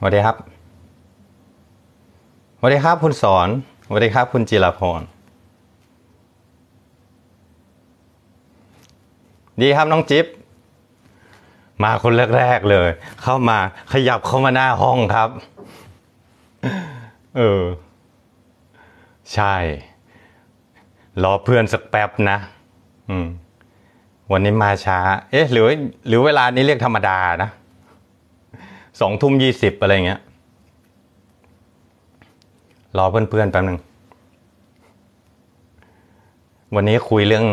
สวัสดีครับสวัสดีครับคุณสอนสวัสดีครับคุณจิรพร ดีครับน้องจิ๊บมาคนแรกๆเลย เข้ามาขยับเข้ามาหน้าห้องครับเออ ใช่รอเพื่อนสักแป๊บนะอืม วันนี้มาช้า เอ๊ะ หรือ หรือเวลานี้เรียกธรรมดานะสองทุ่มยี่สิบอะไรเงี้ยรอเพื่อนๆ แป๊บหนึ่งวันนี้คุยเรื่อง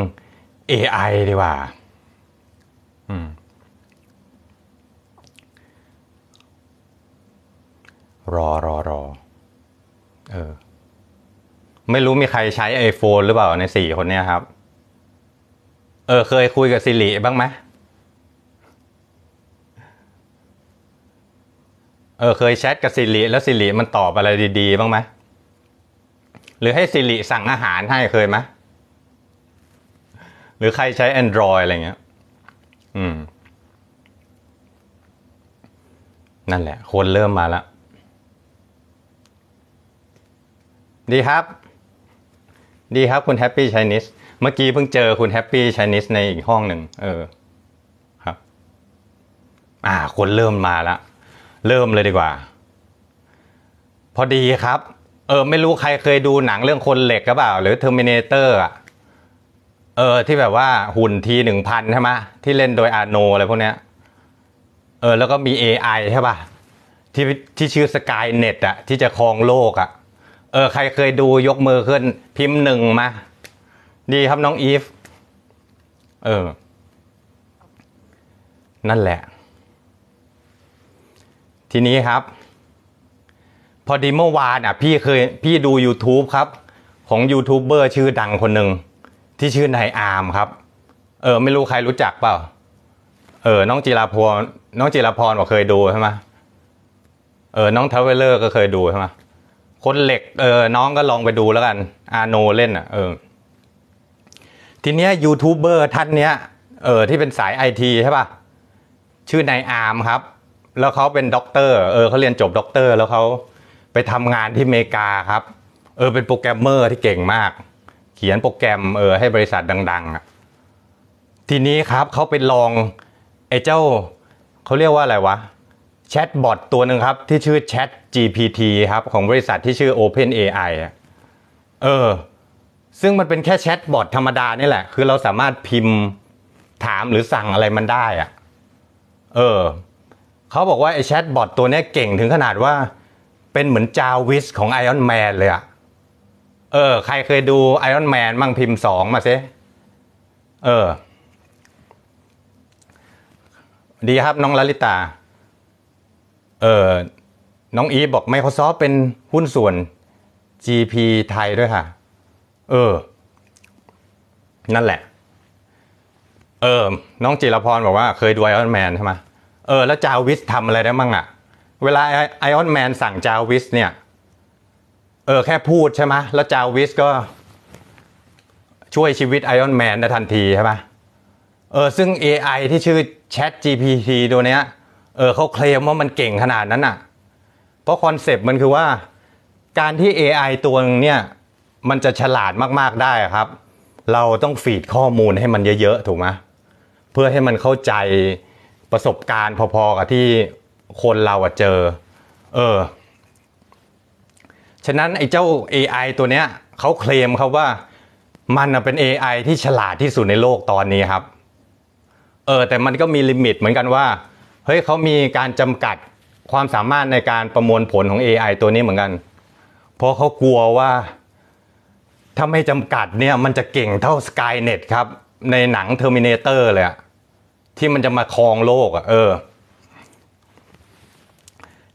AI ดีกว่า อืมรอรอรอเออ ไม่รู้มีใครใช้ iPhone หรือเปล่าในสี่คนเนี้ยครับ เออเคยคุยกับสิริบ้างไหมเออเคยแชทกับสิริแล้วสิริมันตอบอะไรดี ๆ บ้างไหมหรือให้สิริสั่งอาหารให้เคยไหมหรือใครใช้ Android อะไรเงี้ยอืม นั่นแหละ คนเริ่มมาแล้วดีครับ ดีครับคุณแฮปปี้ชนิสเมื่อกี้เพิ่งเจอคุณแฮปปี้ชนิสในอีกห้องหนึ่งเออ ครับ อ่า คนเริ่มมาแล้วเริ่มเลยดีกว่า พอดีครับเออไม่รู้ใครเคยดูหนังเรื่องคนเหล็กหรือเปล่า หรือ Terminator อ่ะเออที่แบบว่าหุ่นทีหนึ่งพันใช่ไหมที่เล่นโดยอาโนอะไรพวกเนี้ยเออแล้วก็มี AI ใช่ป่ะที่ที่ชื่อสกายเน็ตอะที่จะครองโลกอะเออใครเคยดูยกมือขึ้นพิมพ์หนึ่งมาดีครับน้องอีฟเออนั่นแหละทีนี้ครับ พอดีเมื่อวานอ่ะพี่เคยพี่ดู YouTube ครับ ของยูทูบเบอร์ชื่อดังคนหนึ่งที่ชื่อนายอาร์มครับ เออไม่รู้ใครรู้จักเปล่าเออน้องจิราพรน้องจิราพรบอกเคยดูใช่ไหมเออน้องเทเวลเลอร์ก็เคยดูใช่ไหมคนเหล็กเออน้องก็ลองไปดูแล้วกันอาโนเล่นอ่ะเออทีเนี้ยยูทูบเบอร์ท่านเนี้ยเออที่เป็นสายไอทีใช่ป่ะชื่อนายอาร์มครับแล้วเขาเป็นด็อกเตอร์ เออเขาเรียนจบด็อกเตอร์แล้วเขาไปทำงานที่อเมริกาครับ เออเป็นโปรแกรมเมอร์ที่เก่งมาก เขียนโปรแกรมเออให้บริษัทดังๆทีนี้ครับเขาเป็นลองไอ้เจ้าเขาเรียกว่าอะไรวะแชทบอทตัวหนึ่งครับ ที่ชื่อ Chat GPT ครับ ของบริษัทที่ชื่อ Open AI เออซึ่งมันเป็นแค่แชทบอทธรรมดานี่แหละคือเราสามารถพิมพ์ถามหรือสั่งอะไรมันได้อะเออเขาบอกว่าไอ้แชทบอทตัวนี้เก่งถึงขนาดว่า เป็นเหมือนจาวิสของไอออนแมนเลยอะเออ ใครเคยดูไอออนแมนมั่งพิมพ์สองมาซิ เออ ดีครับน้องลลิตา เออ น้องอีบอก Microsoft เป็นหุ้นส่วน GP ไทยด้วยค่ะ เออ นั่นแหละ เออ น้องจิรพรบอกว่าเคยดูไอออนแมนใช่ไหมเออ แล้วจาวิสทำอะไรได้มั่งอะเวลาไอออนแมนสั่งจาวิสเนี่ย เออ แค่พูดใช่ไหมแล้วจาวิสก็ ช่วยชีวิตไอออนแมนในทันทีใช่ไหมเออ ซึ่ง AI ที่ชื่อ Chat GPT ตัวเนี้ย เออเขาเคลมว่ามันเก่งขนาดนั้นอะเพราะคอนเซปต์มันคือว่าการที่ AI ตัวนึงเนี่ย มันจะฉลาดมากๆได้ครับ เราต้องฟีดข้อมูลให้มันเยอะๆถูกไหมเพื่อให้มันเข้าใจประสบการณ์พอๆกับที่คนเราอะเจอ เออ ฉะนั้นไอ้เจ้า AI ตัวเนี้ยเขาเคลมครับว่ามันเป็น AI ที่ฉลาดที่สุดในโลกตอนนี้ครับ เออแต่มันก็มีลิมิตเหมือนกันว่า เฮ้ยเขามีการจำกัดความสามารถในการประมวลผลของ AI ตัวนี้เหมือนกัน เพราะเขากลัวว่าถ้าไม่จำกัดเนี่ย มันจะเก่งเท่า Skynet ครับ ในหนัง Terminator เลยอะที่มันจะมาครองโลกอะ่ะเออ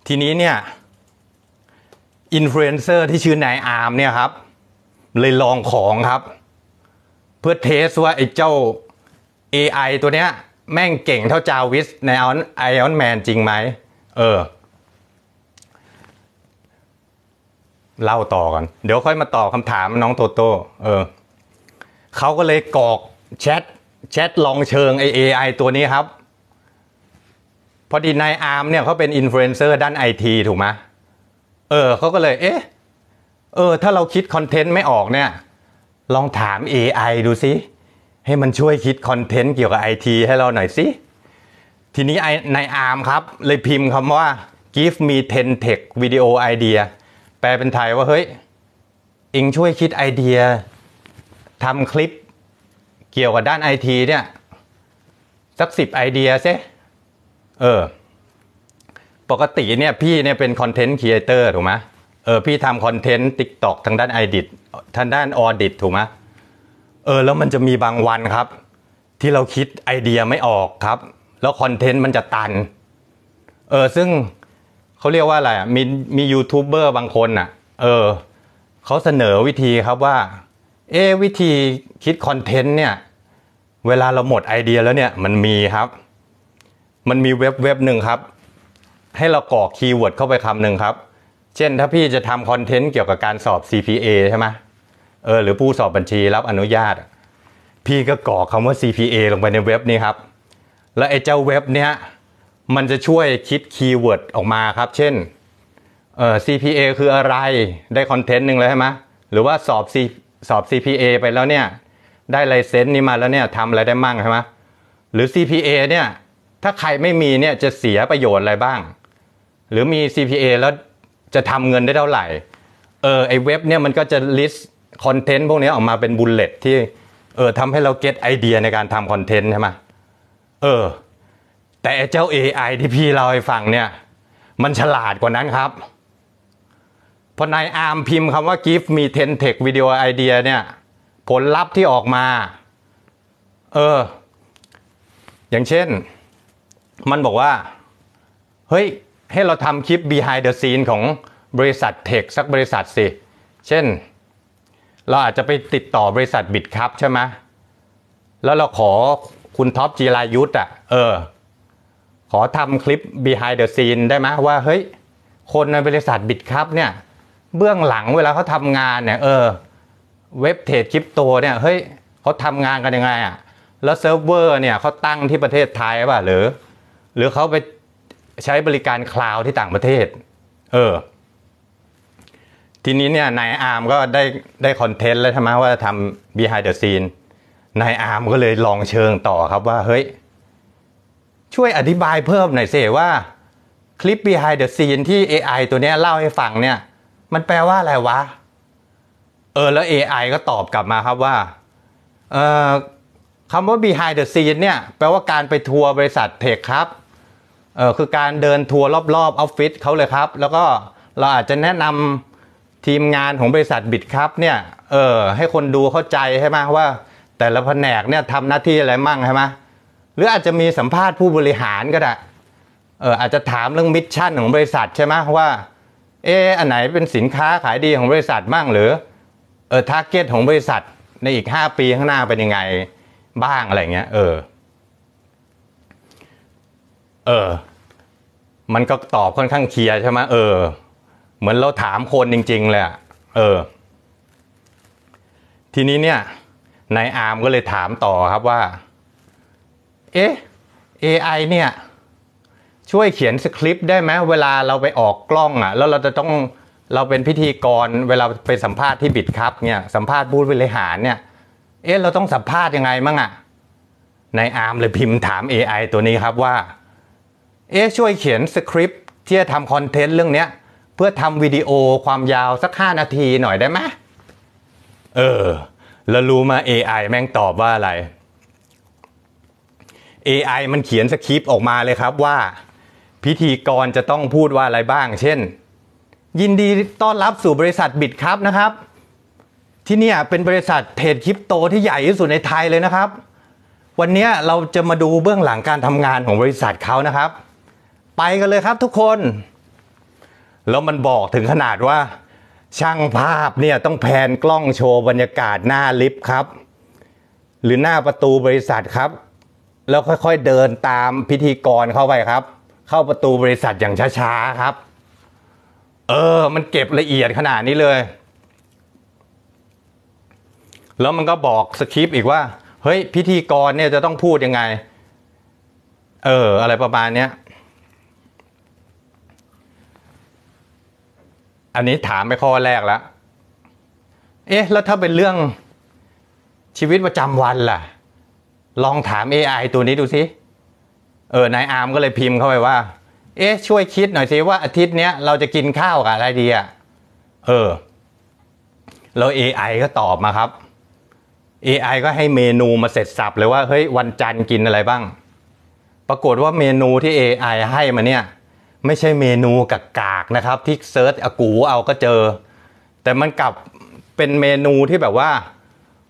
ทีนี้เนี่ยอินฟลูเอนเซอร์ที่ชื่อนายอาร์มเนี่ยครับ เลยลองของครับ เพื่อเทสว่าไอ้เจ้า AI ตัวเนี้ย แม่งเก่งเท่าจาวิสในไอออนแมนจริงไหมเออเล่าต่อกันเดี๋ยวค่อยมาตอบคำถามน้องโตโต้เออเขาก็เลยกรอกแชทแชทลองเชิงไอเอไอตัวนี้ครับ พอดีนายอาร์มเนี่ยเขาเป็นอินฟลูเอนเซอร์ด้านไอทีถูกไหม เออเขาก็เลย เอ๊ะ เออถ้าเราคิดคอนเทนต์ไม่ออกเนี่ย ลองถาม AI ดูสิ ให้มันช่วยคิดคอนเทนต์เกี่ยวกับไอทีให้เราหน่อยสิ ทีนี้นายอาร์มครับ เลยพิมพ์คำว่า give me 10 tech video idea แปลเป็นไทยว่า เฮ้ยเองช่วยคิดไอเดียทำคลิปเกี่ยวกับด้านไอทีเนี่ยสักสิบไอเดียซซเออปกติเนี่ยพี่เนี่ยเป็นคอนเทนต์ครีเอเตอร์ถูกไหมเออ พี่ทำคอนเทนต์ติ๊กตอกทางด้านไอดิททางด้านออดิทถูกไหมเออแล้วมันจะมีบางวันครับ ที่เราคิดไอเดียไม่ออกครับ แล้วคอนเทนต์มันจะตันเออซึ่งเขาเรียกว่าอะไรมีมียูทูบเบอร์บางคนอ่ะ เออเขาเสนอวิธีครับว่าเอวิธีคิดคอนเทนต์เนี่ยเวลาเราหมดไอเดียแล้วเนี่ยมันมีครับ มันมีเว็บเว็บหนึ่งครับ ให้เรากรอกคีย์เวิร์ดเข้าไปคำหนึ่งครับ เช่นถ้าพี่จะทำคอนเทนต์เกี่ยวกับการสอบ CPA ใช่ไหมเออหรือผู้สอบบัญชีรับอนุญาต พี่ก็กรอกคำว่า CPA ลงไปในเว็บนี้ครับ แล้วไอ้เจ้าเว็บเนี้ยมันจะช่วยคิดคีย์เวิร์ดออกมาครับ เช่นเออ CPA คืออะไรได้คอนเทนต์หนึ่งเลยใช่ไหมหรือว่าสอบ C สอบ CPA ไปแล้วเนี่ย ได้ไลเซนส์นี้มาแล้วเนี่ยทำอะไรได้มั่งใช่ไหมหรือ CPA เนี่ย ถ้าใครไม่มีเนี่ย จะเสียประโยชน์อะไรบ้าง หรือมี CPA แล้วจะทำเงินได้เท่าไหร่ เออ ไอเว็บเนี่ยมันก็จะลิสต์คอนเทนต์พวกนี้ออกมาเป็นบุลเลตที่ เออทำให้เราเก็ตไอเดียในการทำคอนเทนต์ใช่ไหมเออ แต่เจ้า AI ที่พี่เราให้ฟังเนี่ย มันฉลาดกว่านั้นครับพอนายอาร์มพิมพ์คำว่า give me 10 tech video idea เนี่ย ผลลัพธ์ที่ออกมา เออ อย่างเช่นมันบอกว่า เฮ้ย ให้เราทำคลิป behind the scene ของบริษัทเทคสักบริษัทสิ เช่น เราอาจจะไปติดต่อบริษัทบิดครับใช่ไหมแล้วเราขอคุณท็อปจีรายุทธ์อ่ะ เออ ขอทำคลิป behind the scene ได้ไหมว่าเฮ้ย คนในบริษัทบิดครับเนี่ยเบื้องหลังเวลาเขาทำงานเนี่ยเออเว็บเทรดคริปโตเนี่ยเฮ้ยเขาทำงานกันยังไงอะ่ะแล้วเซิร์ฟเวอร์เนี่ยเขาตั้งที่ประเทศไทยป่ะหรือ หรือเขาไปใช้บริการคลาวด์ที่ต่างประเทศ เออทีนี้เนี่ยนายอาร์มก็ได้ได้คอนเทนต์แล้วใช่ไหมว่าทำ behind the scene นายอาร์มก็เลยลองเชิงต่อครับว่าเฮ้ยช่วยอธิบายเพิ่มหน่อยสิว่าคลิป behind the scene ที่ AI ตัวนี้เล่าให้ฟังเนี่ยมันแปลว่าอะไรวะ เออแล้ว AI ก็ตอบกลับมาครับว่าเออคำว่า behind the scene เนี่ย แปลว่าการไปทัวร์บริษัทเทคครับเออคือการเดินทัวร์รอบ ๆออฟฟิศเขาเลยครับ แล้วก็เราอาจจะแนะนำทีมงานของบริษัทบิดครับ เนี่ยเออให้คนดูเข้าใจใช่ไหมว่า แต่ละแผนกเนี่ยทำหน้าที่อะไรมั่งใช่ไหมหรืออาจจะมีสัมภาษณ์ผู้บริหารก็ได้เอออาจจะถามเรื่องมิชชั่นของบริษัทใช่ไหมว่าเอออันไหนเป็นสินค้าขายดีของบริษัทบ้างหรือ เออ ทาร์เก็ตของบริษัทในอีก 5 ปีข้างหน้าเป็นยังไงบ้างอะไรเงี้ย เออ เออ มันก็ตอบค่อนข้างเคลียร์ใช่ไหมเออ เหมือนเราถามคนจริงๆ เลยอะเออ ทีนี้เนี่ย นายอาร์มก็เลยถามต่อครับว่า เอ๊ะ AI เนี่ยช่วยเขียนสคริปต์ได้ไหมเวลาเราไปออกกล้องอ่ะ แล้วเราจะต้องเราเป็นพิธีกรเวลาไปสัมภาษณ์ที่บิดครับเนี่ยสัมภาษณ์บู้บริหาร เนี่ย เอ๊ะเราต้องสัมภาษณ์ยังไงมั่งอ่ะนายอาร์มเลยพิมพ์ถาม AI ตัวนี้ครับว่าเอ๊ะช่วยเขียนสคริปต์ที่จะทำคอนเทนต์เรื่องเนี้ยเพื่อทำวิดีโอความยาว สัก 5 นาทีหน่อยได้ไหมเออ แล้วรู้มา AI แม่งตอบว่าอะไร AI มันเขียนสคริปต์ออกมาเลยครับว่าพิธีกรจะต้องพูดว่าอะไรบ้าง เช่น ยินดีต้อนรับสู่บริษัทบิตครับนะครับ ที่นี่เป็นบริษัทเทรดคริปโต ที่ใหญ่ที่สุดในไทยเลยนะครับ วันนี้เราจะมาดูเบื้องหลังการทำงานของบริษัทเขานะครับ ไปกันเลยครับทุกคน แล้วมันบอกถึงขนาดว่าช่างภาพเนี่ยต้องแพนกล้องโชว์บรรยากาศหน้าลิฟต์ครับ หรือหน้าประตูบริษัทครับ แล้วค่อยๆเดินตามพิธีกรเข้าไปครับเข้าประตูบริษัทอย่างช้าๆ ครับ เออ มันเก็บละเอียดขนาดนี้เลย แล้วมันก็บอกสคริปต์อีกว่า เฮ้ยพิธีกรเนี่ยจะต้องพูดยังไง เอออะไรประมาณเนี้ยอันนี้ถามไปข้อแรกแล้ว เอ๊ะ แล้วถ้าเป็นเรื่องชีวิตประจำวันล่ะ ลองถาม AI ตัวนี้ดูสิเออ นายอาร์มก็เลยพิมพ์เข้าไปว่า เอ๊ะช่วยคิดหน่อยสิว่าอาทิตย์เนี้ยเราจะกินข้าวกับอะไรดีอะเออแล้ว AI ก็ตอบมาครับ AI ก็ให้เมนูมาเสร็จสับเลยว่าเฮ้ยวันจันทร์กินอะไรบ้าง ปรากฏว่าเมนูที่ AI ให้มาเนี่ยไม่ใช่เมนูกากากนะครับที่เซิร์ชอากูเอาก็เจอ แต่มันกลับเป็นเมนูที่แบบว่า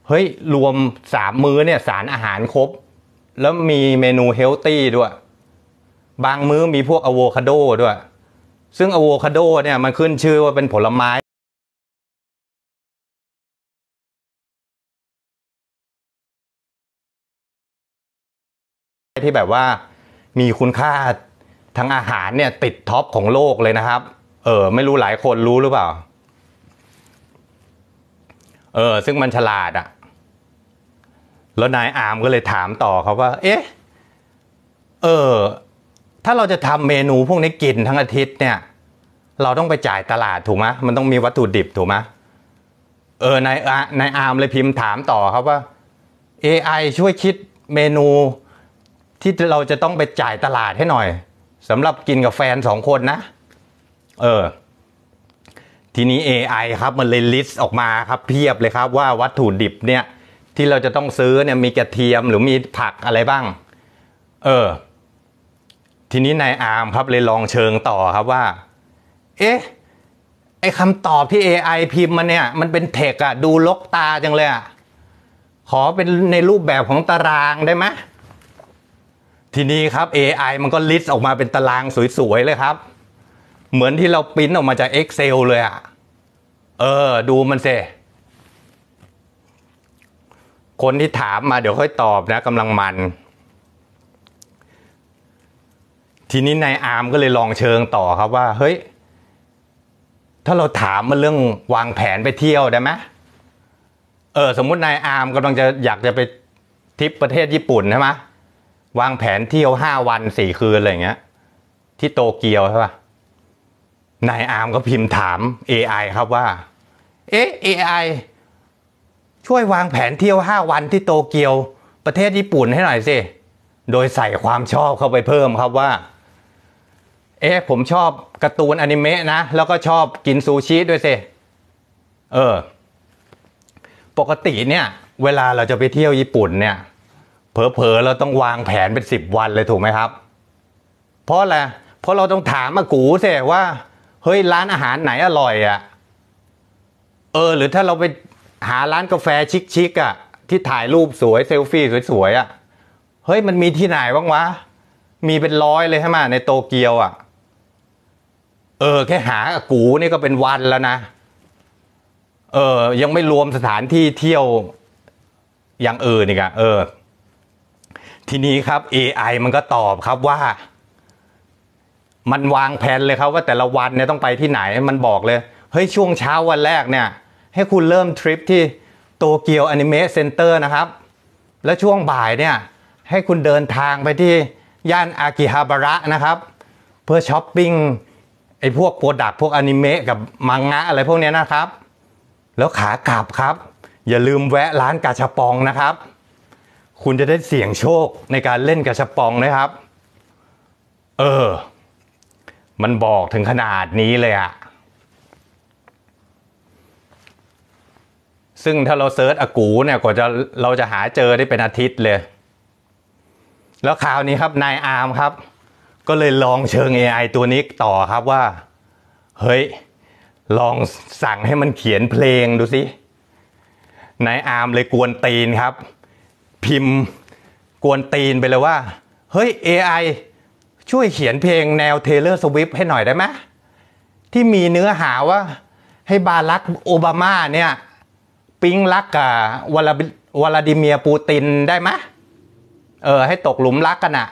เฮ้ยรวมสามมื้อเนี่ยสารอาหารครบแล้วมีเมนูเฮลตี้ ด้วย บางมื้อมีพวกอะโวคาโดด้วย ซึ่งอะโวคาโด เนี่ยมันขึ้นชื่อว่าเป็นผลไม้ ที่แบบว่ามีคุณค่าทางอาหารเนี่ยติดท็อปของโลกเลยนะครับ เออ ไม่รู้หลายคนรู้หรือเปล่า เออ ซึ่งมันฉลาดอะ่ะแล้วนายอาร์มก็เลยถามต่อเขาว่า เอ๊ะ เออ ถ้าเราจะทำเมนูพวกนี้กินทั้งอาทิตย์เนี่ย เราต้องไปจ่ายตลาดถูกไหมมันต้องมีวัตถุดิบถูกไหมเออ นายนายอาร์มเลยพิมพ์ถามต่อครับว่า AI ช่วยคิดเมนู ที่เราจะต้องไปจ่ายตลาดให้หน่อยสำหรับกินกับแฟนสองคนนะ เออ ทีนี้ AI ครับมันเลยลิสต์ออกมาครับเพียบเลยครับว่าวัตถุดิบเนี่ยที่เราจะต้องซื้อเนี่ยมีกระเทียมหรือมีผักอะไรบ้าง เออ ทีนี้นายอาร์มครับเลยลองเชิงต่อครับว่า เอ๊ะไอคำตอบที่ AI พิมพ์มาเนี่ย มันเป็นเทคอะดูลกตาจังเลยอะขอเป็นในรูปแบบของตารางได้ไหมทีนี้ครับ AI มันก็ลิสต์ออกมาเป็นตารางสวยๆเลยครับ เหมือนที่เราปิ้นออกมาจาก Excel เลยอะเออ ดูมันเซคนที่ถามมาเดี๋ยวค่อยตอบนะกำลังมัน ทีนี้นายอาร์มก็เลยลองเชิงต่อครับว่า เฮ้ยถ้าเราถามมาเรื่อง วางแผนไปเที่ยวได้ไหมเออสมมุตินายอาร์มกำลังจะอยากจะไปทริปประเทศญี่ปุ่นใช่ไหมวางแผนเที่ยวห้าวันสี่คืนอะไรเงี้ยที่โตเกียวใช่ปะนายอาร์มก็พิมพ์ถาม AI ครับว่า เอ๊ะ AI ช่วยวางแผนเที่ยว 5 วันที่โตเกียว ประเทศญี่ปุ่นให้หน่อยสิ โดยใส่ความชอบเข้าไปเพิ่มครับว่า เอ๊ะผมชอบการ์ตูนอนิเมะนะแล้วก็ชอบกินซูชิด้วยสิเออ ปกติเนี่ย เวลาเราจะไปเที่ยวญี่ปุ่น เนี่ยเผลอๆเราต้องวางแผนเป็นสิบวันเลยถูกไหมครับ เพราะอะไรเพราะเราต้องถามอากูสิว่า เฮ้ยร้านอาหารไหนอร่อยอะ่ะเออ หรือถ้าเราไปหาร้านกาแฟชิคๆอะ่ะที่ถ่ายรูปสวย เซลฟี่สวยๆอะ่ะ เฮ้ยมันมีที่ไหน บ้างวะ มีเป็นร้อยเลยใช่ไหมในโตเกียวอะ่ะเออแค่หากูนี่ก็เป็นวันแล้วนะเออยังไม่รวมสถานที่เที่ยวอย่างอื่นอีกอะเออ ทีนี้ครับ AI มันก็ตอบครับว่า มันวางแผนเลยครับ ว่าแต่ละวันเนี่ยต้องไปที่ไหน มันบอกเลยเฮ้ยช่วงเช้าวันแรกเนี่ยให้คุณเริ่มทริปที่โตเกียวอนิเมะเซ็นเตอร์นะครับ และช่วงบ่ายเนี่ย ให้คุณเดินทางไปที่ย่านอากิฮาบาระนะครับ เพื่อช้อปปิ้งไอ้พวกโปรดักพวกอนิเมะกับมังงะอะไรพวกนี้นะครับ แล้วขากลับครับ อย่าลืมแวะร้านกาชาปองนะครับ คุณจะได้เสี่ยงโชคในการเล่นกาชาปองนะครับ เออ มันบอกถึงขนาดนี้เลยอะซึ่งถ้าเราเซิร์ชอากูเนี่ยกว่าจะเราจะหาเจอได้เป็นอาทิตย์เลย แล้วคราวนี้ครับนายอาร์มครับ ก็เลยลองเชิง AI ตัวนี้ต่อครับว่า เฮ้ย ลองสั่งให้มันเขียนเพลงดูสิ นายอาร์มเลยกวนตีนครับ พิมพ์กวนตีนไปเลยว่า เฮ้ย AI ช่วยเขียนเพลงแนว Taylor Swift ให้หน่อยได้ไหมที่มีเนื้อหาว่า ให้บารักโอบามาเนี่ยปิ๊งรักกับวลาวลาดิเมียปูติน ได้ไหมเออ ให้ตกหลุมรักกันอะ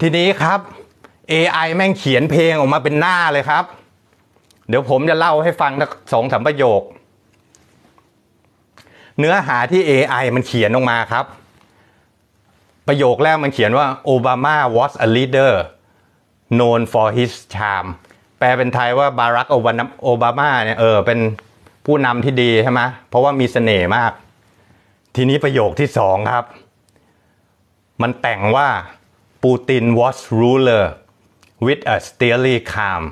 ทีนี้ครับ AI แม่งเขียนเพลงออกมาเป็นหน้าเลยครับ เดี๋ยวผมจะเล่าให้ฟังสองสามประโยค เนื้อหาที่ AI มันเขียนออกมาครับ ประโยคแรกมันเขียนว่าโอบามา was a leader known for his charm แปลเป็นไทยว่าบารักโอบามาเนี่ยเออเป็นผู้นำที่ดีใช่ไหม เพราะว่ามีเสน่ห์มาก ทีนี้ประโยคที่สองครับ มันแต่งว่าปูติน was ruler with a steely calm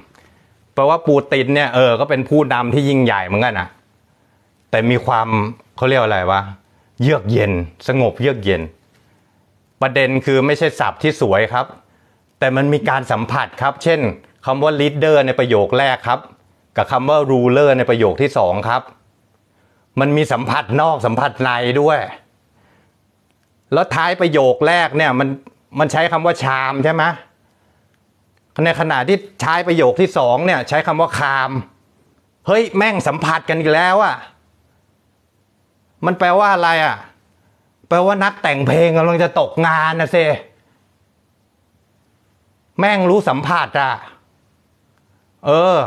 แปลว่าปูตินเนี่ย เออ ก็เป็นผู้นำที่ยิ่งใหญ่เหมือนกันนะแต่มีความเขาเรียกอะไรวะ เยือกเย็น สงบเยือกเย็น ประเด็นคือไม่ใช่ศัพท์ที่สวยครับ แต่มันมีการสัมผัสครับ เช่นคำว่า leader ในประโยคแรกครับกับคำว่า ruler ในประโยคที่สองครับ มันมีสัมผัสนอกสัมผัสในด้วย แล้วท้ายประโยคแรก เนี่ย มัน มันใช้คำว่า ชามใช่ไหมในขณะที่ใช้ประโยคที่สองเนี่ย ใช้คำว่า คามเฮ้ย แม่งสัมผัสกันอีกแล้วอะมันแปลว่าอะไรอะแปลว่านักแต่งเพลงกำลังจะตกงานนะเซแม่งรู้สัมผัสอะเออ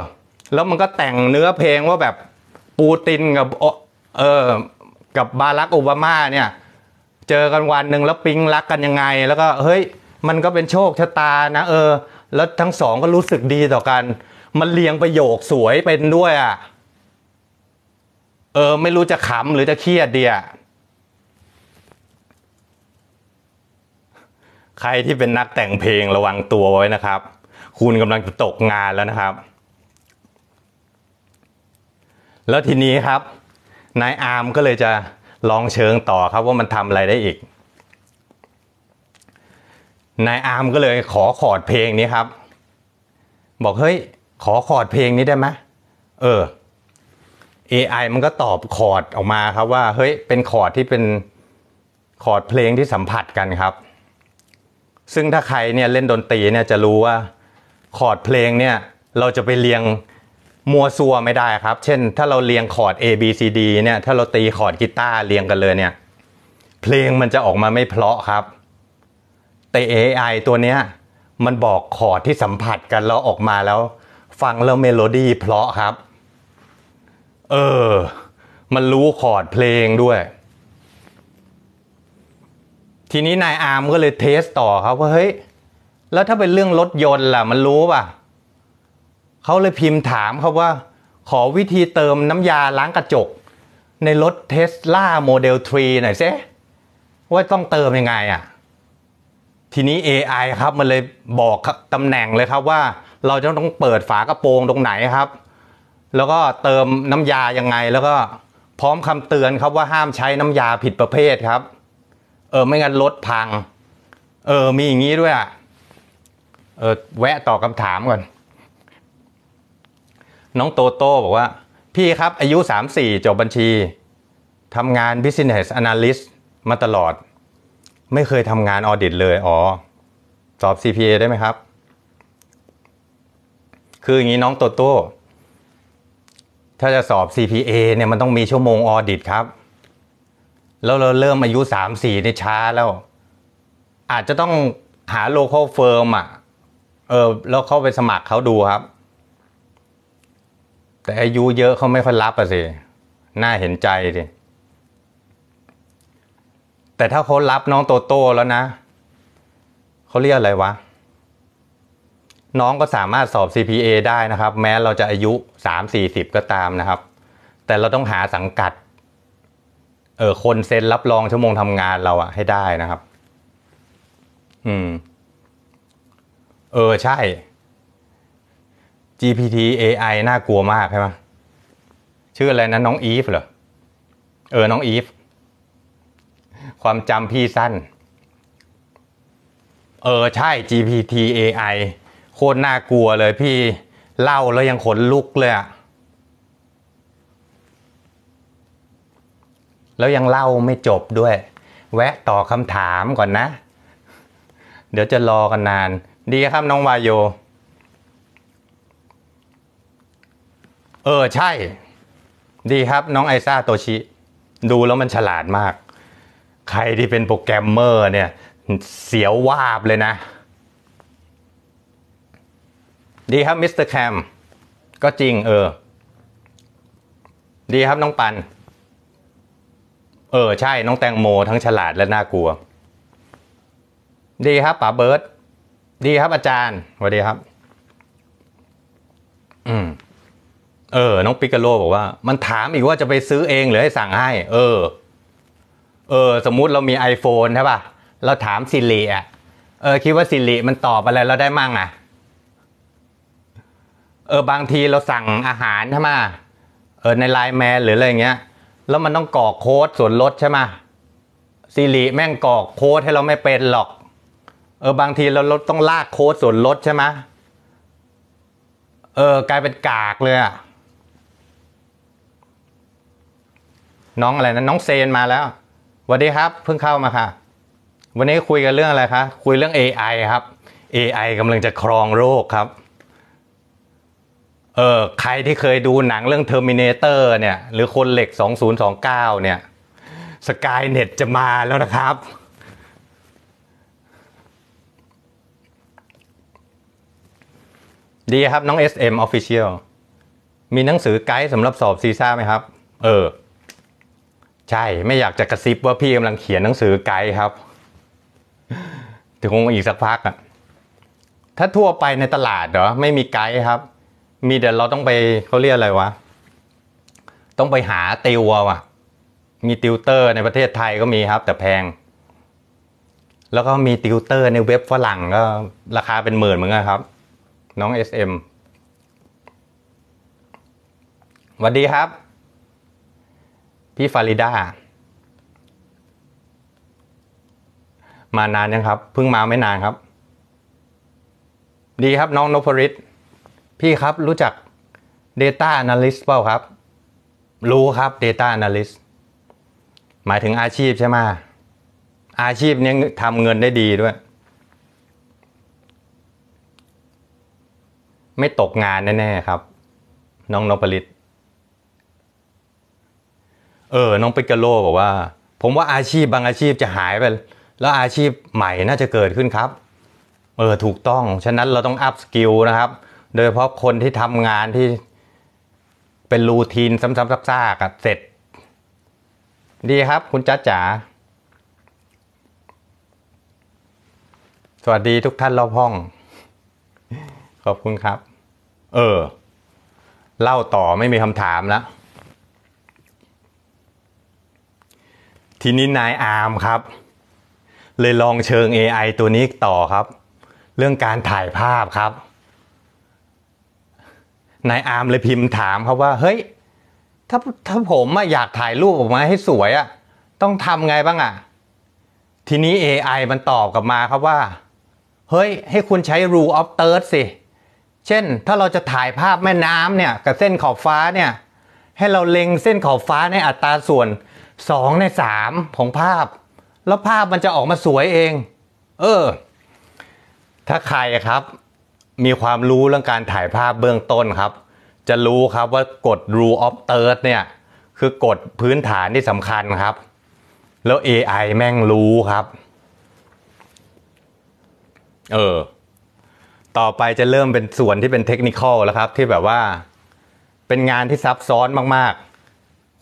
แล้วมันก็แต่งเนื้อเพลงว่าแบบ ปูตินกับเออ กับบารักโอบามาเนี่ย เจอกันวันหนึ่งแล้วปิ๊งรักกันยังไง แล้วก็เฮ้ยมันก็เป็นโชคชะตานะ เออ แล้วทั้งสองก็รู้สึกดีต่อกัน มันเรียงประโยคสวยเป็นด้วย อ่ะ เออไม่รู้จะขำหรือจะเครียดเดียใครที่เป็นนักแต่งเพลงระวังตัวไว้นะครับ คุณกำลังจะตกงานแล้วนะครับแล้วทีนี้ครับนายอาร์มก็เลยจะลองเชิงต่อครับว่ามันทำอะไรได้อีกนายอาร์มก็เลยขอขอดเพลงนี้ครับบอก เฮ้ย ขอขอดเพลงนี้ได้ไหมเออ AI มันก็ตอบคอร์ดออกมาครับ ว่าเฮ้ยเป็นคอร์ดที่เป็นคอร์ดเพลงที่สัมผัสกันครับ ซึ่งถ้าใครเนี่ยเล่นดนตรีเนี่ยจะรู้ว่าคอร์ดเพลงเนี่ยเราจะไปเรียงมัวซัวไม่ได้ครับ เช่นถ้าเราเรียงคอร์ด A B C D เนี่ย ถ้าเราตีคอร์ดกีตาร์เรียงกันเลยเนี่ย เพลงมันจะออกมาไม่เพลาะครับแต่ AI ตัวเนี้ยมันบอกคอร์ดที่สัมผัสกันแล้วออกมาแล้วฟังแล้วเมโลดี้เพลาะครับเออมันรู้คอร์ดเพลงด้วยทีนี้นายอาร์มก็เลยเทสต่อครับว่าเฮ้ยแล้วถ้าเป็นเรื่องรถยนต์ล่ะ มันรู้ป่ะเขาเลยพิมพ์ถามครับว่าขอวิธีเติมน้ำยาล้างกระจก ในรถเทสลาโมเดล3หน่อยเซว่าต้องเติมยังไงอะ่ะ ทีนี้ AI ครับมันเลยบอกตำแหน่งเลยครับว่า เราจะต้องเปิดฝากระโปรงตรงไหนครับ แล้วก็เติมน้ำยายังไง แล้วก็ พร้อมคำเตือนครับว่าห้ามใช้น้ำยาผิดประเภทครับ เออไม่งั้นรถพัง เออมีอย่างนี้ด้วยอ่ะ เออ แวะต่อคำถามก่อนน้องโตโต้บอกว่า พี่ครับ อายุ 34จบบัญชีทำงาน Business Analyst มาตลอด ไม่เคยทำงานออดิตเลย อ๋อ สอบ CPA ได้ไหมครับ คืออย่างนี้น้องโตโต้ถ้าจะสอบ CPA เนี่ยมันต้องมีชั่วโมงออดิตครับ แล้วเราเริ่มอายุ 3-4ในช้าแล้ว อาจจะต้องหาโลเคอลเฟิร์มอ่ะเออแล้วเข้าไปสมัครเขาดูครับแต่อายุเยอะเขาไม่ค่อยรับอะสิ น่าเห็นใจดิแต่ถ้าเขารับน้องโตโต้แล้วนะ เขาเรียกอะไรวะ น้องก็สามารถสอบ CPA ได้นะครับ แม้เราจะอายุ 3-40 ก็ตามนะครับ แต่เราต้องหาสังกัด เออคนเซ็นรับรองชั่วโมงทำงานเราอะให้ได้นะครับ อืม เออใช่ GPT AI น่ากลัวมากใช่ไหมชื่ออะไรนะน้องอีฟเหรอ เออ น้องอีฟ ความจำพี่สั้น เออ ใช่ GPT AI โคตรน่ากลัวเลยพี่ เล่าแล้วยังขนลุกเลยอะแล้วยังเล่าไม่จบด้วย แวะต่อคำถามก่อนนะ เดี๋ยวจะรอกันนาน ดีครับน้องวายโยเออใช่ ดีครับ น้องไอซ่าโตชิดูแล้วมันฉลาดมาก ใครที่เป็นโปรแกรมเมอร์ เนี่ย เสียววาบเลยนะดีครับ มิสเตอร์แคม ก็จริง เออ ดีครับน้องปัน เออ ใช่ น้องแตงโมทั้งฉลาดและน่ากลัว ดีครับป๋าเบิร์ตดีครับอาจารย์สวัสดีครับ อืมเออ น้องปิกาโลบอกว่า มันถามอีกว่าจะไปซื้อเองหรือให้สั่งให้ เออ เออ สมมุติเรามี iPhone ใช่ป่ะ เราถามซิริอ่ะ เออ คิดว่าซิริมันตอบอะไรเราได้มั่งอ่ะ เออบางทีเราสั่งอาหารใช่ไหมเออ ในไลน์แมนหรืออะไรเงี้ย แล้วมันต้องกรอกโค้ดส่วนลดใช่ไหมซิริแม่งกรอกโค้ดให้เราไม่เป็นหรอก เออ บางทีเราต้องลากโค้ดส่วนลดใช่ไหมเออ กลายเป็นกากเลยอ่ะน้องอะไรนะน้องเซนมาแล้วสวัสดีครับ เพิ่งเข้ามาค่ะ วันนี้คุยกันเรื่องอะไรคะคุยเรื่อง AI ครับ AI กำลังจะครองโลกครับ เออ ใครที่เคยดูหนังเรื่อง Terminator เนี่ย หรือคนเหล็ก 2029 เนี่ย สกายเน็ตจะมาแล้วนะครับ ดีครับน้อง SM Official มีหนังสือไกด์สำหรับสอบซีซ่าไหมครับ เออใช่ ไม่อยากจะกระซิบว่าพี่กำลังเขียนหนังสือไกด์ครับ ถึงคงอีกสักพักอ่ะถ้าทั่วไปในตลาดเหรอ ไม่มีไกด์ครับ มีแต่เราต้องไปเขาเรียกอะไรวะ ต้องไปหาติวอ่ะ มีติวเตอร์ในประเทศไทยก็มีครับแต่แพง แล้วก็มีติวเตอร์ในเว็บฝรั่งก็ราคาเป็นหมื่นเหมือนกันครับ น้อง SM สวัสดีครับพี่ฟาริดา มานานยังครับ เพิ่งมาไม่นานครับ ดีครับน้องนพริตพี่ครับรู้จัก Data Analyst เปล่าครับ รู้ครับ Data Analyst หมายถึงอาชีพใช่ไหมอาชีพนี้ทำเงินได้ดีด้วย ไม่ตกงานแน่ๆครับ น้องนพริตเออน้องเปกโลบอกว่า ผมว่าอาชีพบางอาชีพจะหายไป แล้วอาชีพใหม่น่าจะเกิดขึ้นครับ เออถูกต้อง ฉะนั้นเราต้องอัพสกิลนะครับ โดยเฉพาะคนที่ทำงานที่ เป็นรูทีน ซ้ำๆซากๆเสร็จ ดีครับคุณจ้าจ๋าสวัสดีทุกท่านรอบห้อง ขอบคุณครับ เออ เล่าต่อไม่มีคำถามแล้วทีนี้นายอาร์มครับ เลยลองเชิง AI ตัวนี้ต่อครับ เรื่องการถ่ายภาพครับ นายอาร์มเลยพิมพ์ถามครับว่า เฮ้ยถ้าถ้าผมอยากถ่ายรูปออกมาให้สวยอะต้องทำไงบ้างอะทีนี้ AI มันตอบกลับมาครับว่า เฮ้ย ให้คุณใช้ rule of third สิ เช่น ถ้าเราจะถ่ายภาพแม่น้ำเนี่ย กับเส้นขอบฟ้าเนี่ยให้เราเล็งเส้นขอบฟ้าในอัตราส่วนสองในสามของภาพ แล้วภาพมันจะออกมาสวยเอง เออ ถ้าใครครับ มีความรู้เรื่องการถ่ายภาพเบื้องต้นครับ จะรู้ครับว่ากฎ rule of third เนี่ย คือกฎพื้นฐานที่สำคัญครับ แล้ว AI แม่งรู้ครับเออต่อไปจะเริ่มเป็นส่วนที่เป็นเทคนิคอลแล้วครับ ที่แบบว่า เป็นงานที่ซับซ้อนมาก ๆ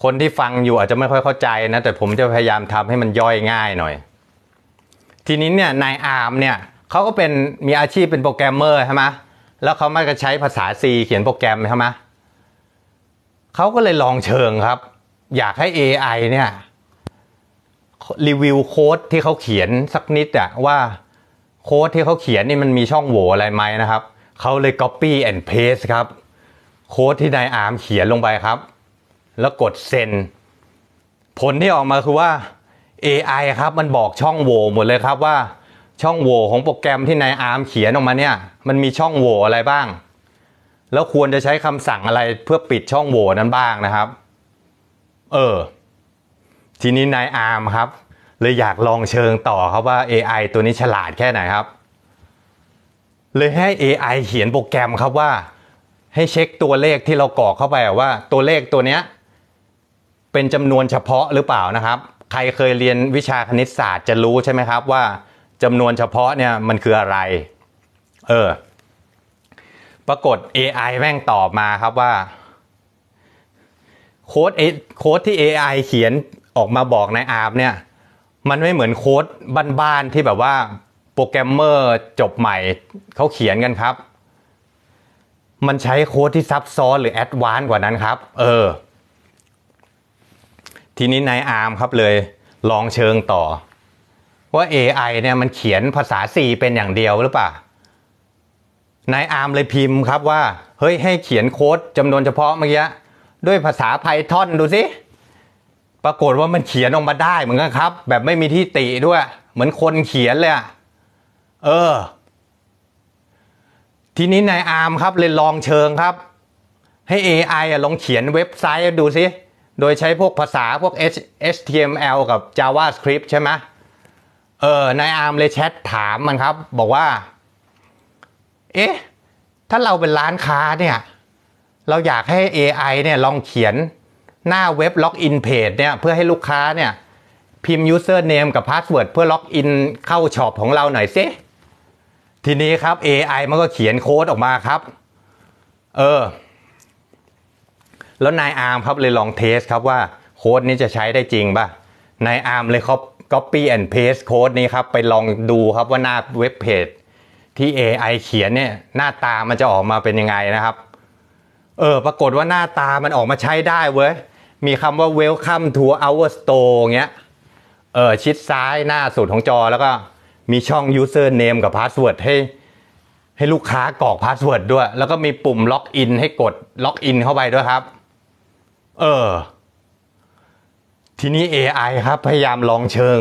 คนที่ฟังอยู่อาจจะไม่ค่อยเข้าใจนะ แต่ผมจะพยายามทำให้มันย่อยง่ายหน่อย ทีนี้เนี่ยนายอาร์มเนี่ยเขาก็เป็นมีอาชีพเป็นโปรแกรมเมอร์ใช่ไหมแล้วเขามักจะใช้ภาษา C เขียนโปรแกรมใช่ไหมเขาก็เลยลองเชิงครับ อยากให้ AI เนี่ย รีวิวโค้ดที่เขาเขียนสักนิดอะว่าโค้ดที่เขาเขียนนี่มันมีช่องโหว่อะไรไหมนะครับ เขาเลย Copy and Paste ครับโค้ดที่นายอาร์มเขียนลงไปครับแล้วกดเซ็นผลที่ออกมาคือว่า AI ครับมันบอกช่องโหว่หมดเลยครับว่าช่องโหว่ของโปรแกรมที่นายอาร์มเขียนออกมาเนี่ย มันมีช่องโหว่อะไรบ้าง แล้วควรจะใช้คำสั่งอะไรเพื่อปิดช่องโหว่นั้นบ้างนะครับเออทีนี้นายอาร์มครับเลยอยากลองเชิงต่อครับว่า AI ตัวนี้ฉลาดแค่ไหนครับ เลยให้ AI เขียนโปรแกรมครับว่า ให้เช็คตัวเลขที่เรากรอกเข้าไปว่าตัวเลขตัวเนี้ยเป็นจำนวนเฉพาะหรือเปล่านะครับ ใครเคยเรียนวิชาคณิตศาสตร์จะรู้ใช่ไหมครับว่า จำนวนเฉพาะเนี่ยมันคืออะไรเออปรากฏ AI แม่งตอบมาครับว่า โค้ดโค้ดที่ AI เขียนออกมาบอกในอาร์มเนี่ย มันไม่เหมือนโค้ดบ้านๆที่แบบว่าโปรแกรมเมอร์จบใหม่เขาเขียนกันครับ มันใช้โค้ดที่ซับซ้อน หรือแอดวานกว่านั้นครับ เออทีนี้นายอาร์มครับเลยลองเชิงต่อ ว่า AI เนี่ยมันเขียนภาษา C เป็นอย่างเดียวหรือเปล่านายอาร์มเลยพิมพ์ครับว่า เฮ้ยให้เขียนโค้ดจำนวนเฉพาะเมื่อกี้ด้วยภาษา Python ดูสิปรากฏว่ามันเขียนออกมาได้เหมือนกันครับ แบบไม่มีที่ติด้วย เหมือนคนเขียนเลยเออ ทีนี้นายอาร์มครับ เลยลองเชิงครับ ให้ AI อ่ะลองเขียนเว็บไซต์ดูสิโดยใช้พวกภาษาพวก HTML กับ JavaScript ใช่ไหมเออ นายอาร์มเลยแชทถามมันครับ บอกว่า เอ๊ะ ถ้าเราเป็นร้านค้าเนี่ย เราอยากให้ AI เนี่ยลองเขียนหน้าเว็บล็อกอินเพจเนี่ย เพื่อให้ลูกค้าเนี่ย พิมพ์ user name กับ password เพื่อล็อกอินเข้าช็อปของเราหน่อยสิทีนี้ครับ AI มันก็เขียนโค้ดออกมาครับ เออแล้วนายอาร์มครับเลยลองเทสครับว่าโค้ดนี้จะใช้ได้จริงป่ะ นายอาร์มเลยเขาก๊อปปี้แอนด์เพสโค้ดนี้ครับ ไปลองดูครับว่าหน้าเว็บเพจที่ AI เขียนเนี่ย หน้าตามันจะออกมาเป็นยังไงนะครับ เออปรากฏว่าหน้าตามันออกมาใช้ได้เว้ย มีคำว่า welcome to our store เงี้ยเออชิดซ้ายหน้าสุดของจอแล้วก็มีช่อง user name กับ password ให้ ให้ลูกค้ากรอกพาสเวิร์ดด้วย แล้วก็มีปุ่มล็อกอินให้กดล็อกอินเข้าไปด้วยครับเออทีนี้ AI ครับพยายามลองเชิง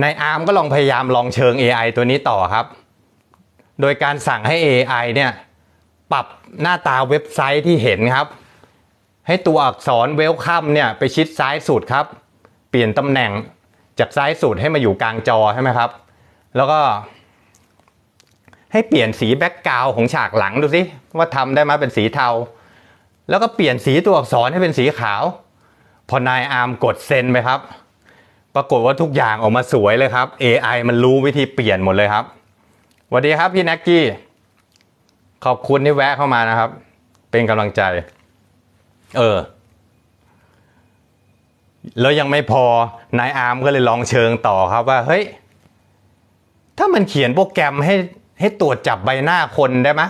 ในอาร์มก็ลองพยายามลองเชิง AI ตัวนี้ต่อครับ โดยการสั่งให้ AI เนี่ยปรับหน้าตาเว็บไซต์ที่เห็นครับ ให้ตัวอักษรเวลคัมเนี่ยไปชิดซ้ายสุดครับ เปลี่ยนตำแหน่งจากซ้ายสุดให้มาอยู่กลางจอใช่ไหมครับ แล้วก็ ให้เปลี่ยนสีแบ็กกราวของฉากหลังดูสิว่าทำได้ไหมเป็นสีเทาแล้วก็เปลี่ยนสีตัวอักษรให้เป็นสีขาว พอนายอาร์มกดเซ็นไปครับ ปรากฏว่าทุกอย่างออกมาสวยเลยครับ AI มันรู้วิธีเปลี่ยนหมดเลยครับสวัสดีครับพี่นักกี้ ขอบคุณที่แวะเข้ามานะครับ เป็นกำลังใจ เออ แล้วยังไม่พอ นายอาร์มก็เลยลองเชิงต่อครับว่าเฮ้ย ถ้ามันเขียนโปรแกรมให้ให้ตรวจจับใบหน้าคนได้ไหม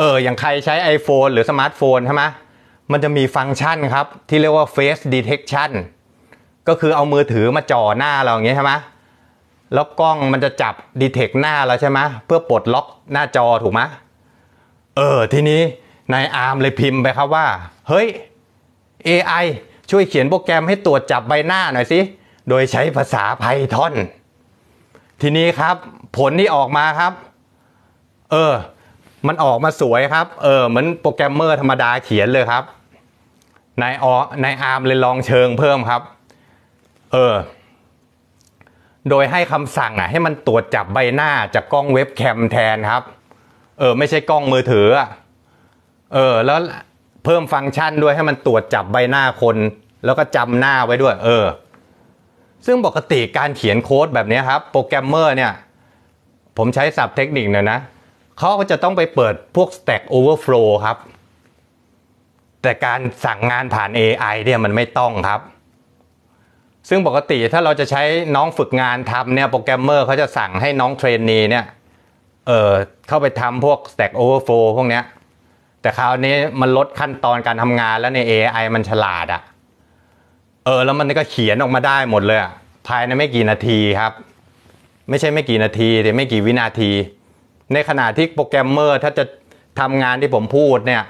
เอออย่างใครใช้ iPhone หรือสมาร์ทโฟนใช่ไหมมันจะมีฟังก์ชันครับ ที่เรียกว่า face detection ก็คือเอามือถือมาจ่อหน้าเราอย่างเงี้ยใช่ไหมแล้วกล้องมันจะจับด t e ท t หน้าเราใช่ไหมเพื่อปลดล็อกหน้าจอถูกไหมเออทีนี้นายอาร์มเลยพิมพ์ไปครับว่า เฮ้ย AI ช่วยเขียนโปรแกรมให้ตรวจจับใบหน้าหน่อยสิโดยใช้ภาษาไพทอนทีนี้ครับผลที่ออกมาครับ เออมันออกมาสวยครับ เออ เหมือนโปรแกรมเมอร์ธรรมดาเขียนเลยครับ นายออนายอาร์มเลยลองเชิง เพิ่มครับ เออ โดยให้คำสั่งอ่ะให้มันตรวจจับใบหน้าจากกล้องเว็บแคมแทนครับ เออไม่ใช่กล้องมือถือเออแล้วเพิ่มฟังก์ชันด้วยให้มันตรวจจับใบหน้าคน แล้วก็จำหน้าไว้ด้วย เออ ซึ่งปกติการเขียนโค้ดแบบนี้ครับโปรแกรมเมอร์เนี่ย ผมใช้ศัพท์เทคนิคหนี่อยนะเขาก็จะต้องไปเปิดพวก Stack Overflow ครับ แต่การสั่งงานผ่าน AI เนี่ยมันไม่ต้องครับ ซึ่งปกติถ้าเราจะใช้น้องฝึกงานทำเนี่ยโปรแกรมเมอร์เขาจะสั่งให้น้องเทรนนีเนี่ย เออเข้าไปทำพวก Stack Overflow พวกเนี้ย แต่คราวนี้มันลดขั้นตอนการทำงานแล้วใน AI มันฉลาดอะเออแล้วมันก็เขียนออกมาได้หมดเลย ภายในไม่กี่นาทีครับ ไม่ใช่ไม่กี่นาที แต่ไม่กี่วินาทีในขณะที่โปรแกรมเมอร์ถ้าจะทำงานที่ผมพูดเนี่ย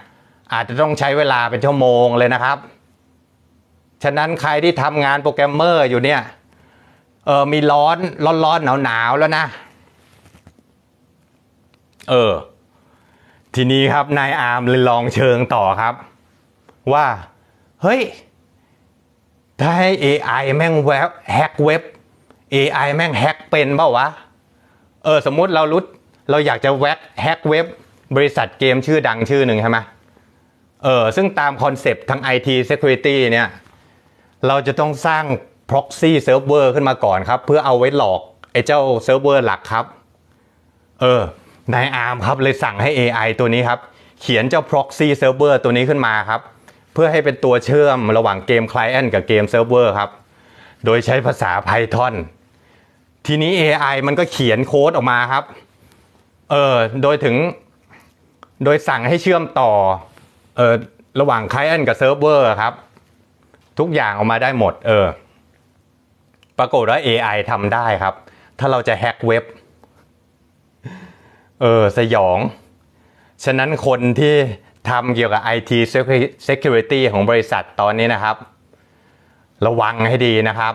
อาจจะต้องใช้เวลาเป็นชั่วโมงเลยนะครับ ฉะนั้นใครที่ทำงานโปรแกรมเมอร์อยู่เนี่ย เออมีร้อนร้อนร้อนหนาวหนาวแล้วนะ เออ ทีนี้ครับ นายอาร์มเลยลองเชิงต่อครับ ว่า เฮ้ย ถ้าให้ AI แม่งแฮกเว็บ AI แม่งแฮกเป็นเปล่าวะ เออ สมมติเรารู้เราอยากจะแว็กแฮกเว็บบริษัทเกมชื่อดังชื่อหนึ่งใช่ไหมเออซึ่งตามคอนเซปต์ทาง IT Security เนี่ย เราจะต้องสร้าง proxy server ขึ้นมาก่อนครับ เพื่อเอาไว้หลอกไอ้เจ้าเซิร์ฟเวอร์หลักครับเออนายอาร์มครับเลยสั่งให้ AI ตัวนี้ครับ เขียนเจ้า proxy server ตัวนี้ขึ้นมาครับ เพื่อให้เป็นตัวเชื่อมระหว่างเกม client กับเกม server ครับ โดยใช้ภาษา Python ทีนี้ AI มันก็เขียนโค้ดออกมาครับเออโดยถึง โดยสั่งให้เชื่อมต่อเออระหว่างไคลเอนต์กับเซิร์ฟเวอร์ครับ ทุกอย่างออกมาได้หมดเออปรากฏว่า AI ทำได้ครับ ถ้าเราจะแฮกเว็บเออสยอง ฉะนั้นคนที่ทำเกี่ยวกับ IT Security ของบริษัทตอนนี้นะครับ ระวังให้ดีนะครับ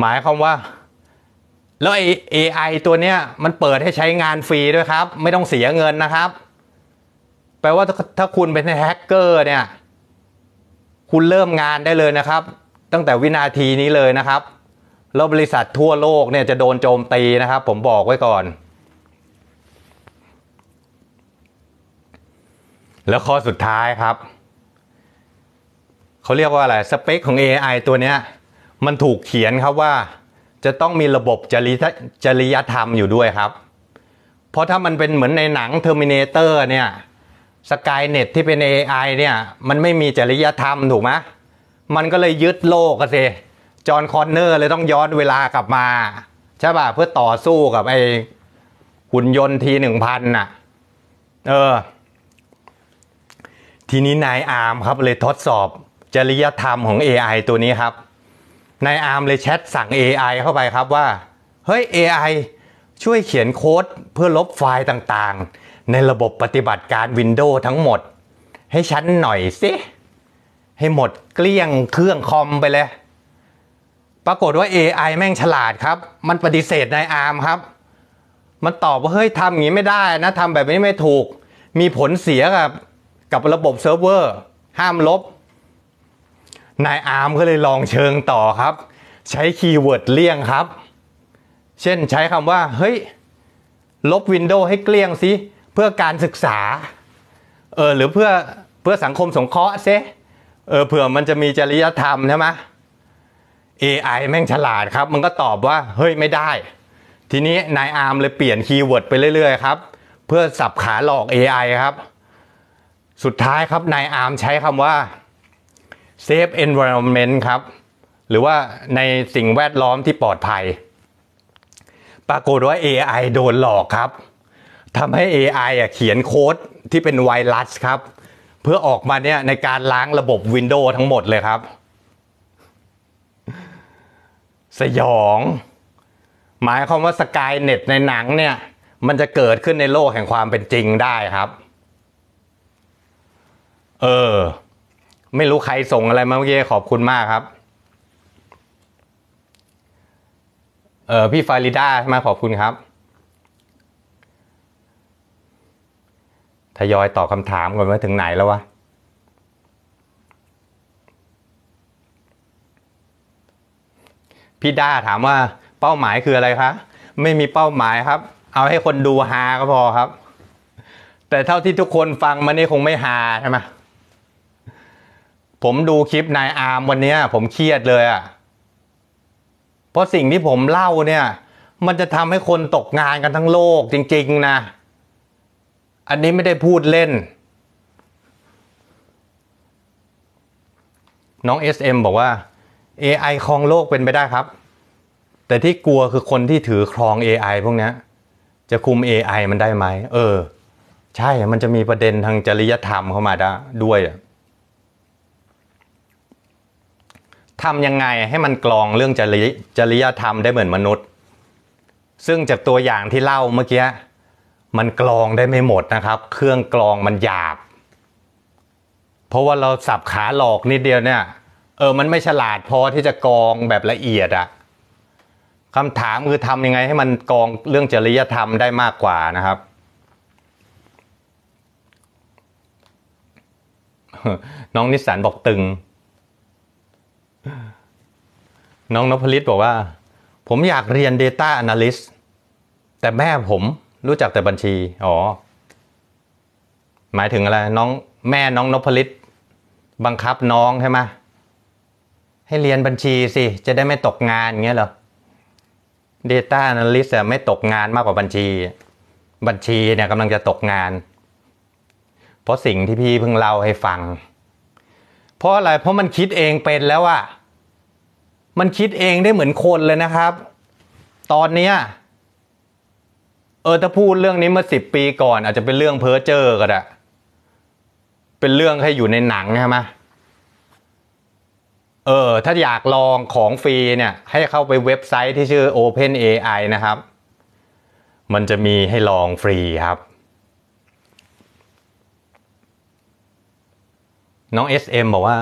หมายความว่าแล้วไอเอไอตัวเนี้ยมันเปิดให้ใช้งานฟรีด้วยครับ ไม่ต้องเสียเงินนะครับ แปลว่าถ้าคุณเป็นแฮกเกอร์เนี่ย คุณเริ่มงานได้เลยนะครับ ตั้งแต่วินาทีนี้เลยนะครับ แล้วบริษัททั่วโลกเนี่ยจะโดนโจมตีนะครับ ผมบอกไว้ก่อน แล้วข้อสุดท้ายครับ เขาเรียกว่าอะไร สเปคของ AI ตัวเนี้ยมันถูกเขียนครับว่าจะต้องมีระบบจริจรยธรรมอยู่ด้วยครับ เพราะถ้ามันเป็นเหมือนในหนังเทอร์มินเตอร์เนี่ยสกายเน็ตที่เป็น AI เนี่ยมันไม่มีจริยธรรมถูกไหมมันก็เลยยึดโลกกันสิจอห์นคอนเนอร์เลยต้องย้อนเวลากลับมา ใช่ป่ะ เพื่อต่อสู้กับไอหุ่นยนต์ทีหนึ่งพันน่ะเออทีนี้นายอาร์มครับ เลยทดสอบจริยธรรมของ AI ตัวนี้ครับนายอาร์มเลยแชทสั่ง AI เข้าไปครับว่า เฮ้ย AI ช่วยเขียนโค้ดเพื่อลบไฟล์ต่างๆ ในระบบปฏิบัติการ Windows ทั้งหมด ให้ฉันหน่อยสิให้หมดเกลี้ยงเครื่องคอมไปเลยปรากฏว่า AI แม่งฉลาดครับ มันปฏิเสธนายอาร์มครับ มันตอบว่า เฮ้ยทำอย่างนี้ไม่ได้นะทำแบบนี้ไม่ถูก มีผลเสียกับกับระบบเซิร์ฟเวอร์ห้ามลบนายอาร์มก็เลยลองเชิงต่อครับ ใช้คีย์เวิร์ดเลี่ยงครับ เช่นใช้คำว่าเฮ้ยลบวินโดว์ให้เกลี้ยงสิเพื่อการศึกษาเออหรือเพื่อเพื่อสังคมสงเคราะห์เซเออเผื่อมันจะมีจริยธรรมใช่ไหม AI แม่งฉลาดครับ มันก็ตอบว่า เฮ้ยไม่ได้ ทีนี้นายอาร์มเลยเปลี่ยนคีย์เวิร์ดไปเรื่อยๆครับ เพื่อสับขาหลอก AI ครับสุดท้ายครับนายอาร์มใช้คำว่า safe environment ครับ หรือว่าในสิ่งแวดล้อมที่ปลอดภัย ปรากฏว่า AI โดนหลอกครับทำให้ AI อ่ะเขียนโค้ดที่เป็นไวรัสครับ เพื่อออกมาเนี่ยในการล้างระบบ Windows ทั้งหมดเลยครับ สยอง หมายความว่าสกายเน็ตในหนังเนี่ย มันจะเกิดขึ้นในโลกแห่งความเป็นจริงได้ครับ เออไม่รู้ใครส่งอะไรมาเมื่อกี้ขอบคุณมากครับ เออพี่ฟาริดามาขอบคุณครับ ทยอยตอบคำถามก่อนว่าถึงไหนแล้ววะ พี่ด้าถามว่าเป้าหมายคืออะไรคะ ไม่มีเป้าหมายครับ เอาให้คนดูฮาก็พอครับ แต่เท่าที่ทุกคนฟังมันนี่คงไม่ฮาใช่ไหมผมดูคลิปนายอาร์มวันนี้ผมเครียดเลยอะ่ะ เพราะสิ่งที่ผมเล่าเนี่ย มันจะทำให้คนตกงานกันทั้งโลกจริงๆนะ อันนี้ไม่ได้พูดเล่น น้อง SM บอกว่า AI ครองโลกเป็นไปได้ครับ แต่ที่กลัวคือคนที่ถือครอง AI พวกนี้ จะคุม AI มันได้ไหม เออ ใช่ มันจะมีประเด็นทางจริยธรรมเข้ามาด้ด้วยอะทำยังไงให้มันกรองเรื่องจริจริยธรรมได้เหมือนมนุษย์ ซึ่งจากตัวอย่างที่เล่าเมื่อกี้ มันกรองได้ไม่หมดนะครับ เครื่องกรองมันหยาบเพราะว่าเราสับขาหลอกนิดเดียวเนี่ยเออมันไม่ฉลาดพอที่จะกรองแบบละเอียดอะคำถามคือทำยังไงให้มันกรองเรื่องจริยธรรมได้มากกว่านะครับ น้องนิสสันบอกตึงน้องนพลิตบอกว่า ผมอยากเรียน Data Analyst แต่แม่ผมรู้จักแต่บัญชีอ๋อ หมายถึงอะไรน้องแม่น้องนพลิต บังคับน้องใช่ไหมให้เรียนบัญชีสิจะได้ไม่ตกงานเงี้ยเหรอ Data Analyst ไม่ตกงานมากกว่าบัญชีบัญชีเนี่ยกำลังจะตกงาน เพราะสิ่งที่พี่เพิ่งเล่าให้ฟัง เพราะอะไรเพราะมันคิดเองเป็นแล้วอะมันคิดเองได้เหมือนคนเลยนะครับ ตอนเนี้ยเออถ้าพูดเรื่องนี้เมื่อสิบปีก่อนอาจจะเป็นเรื่องเพ้อเจ้อก็ได้เป็นเรื่องให้อยู่ในหนังใช่ไหมเออถ้าอยากลองของฟรีเนี่ย ให้เข้าไปเว็บไซต์ที่ชื่อ Open AI นะครับ มันจะมีให้ลองฟรีครับ น้อง SM บอกว่า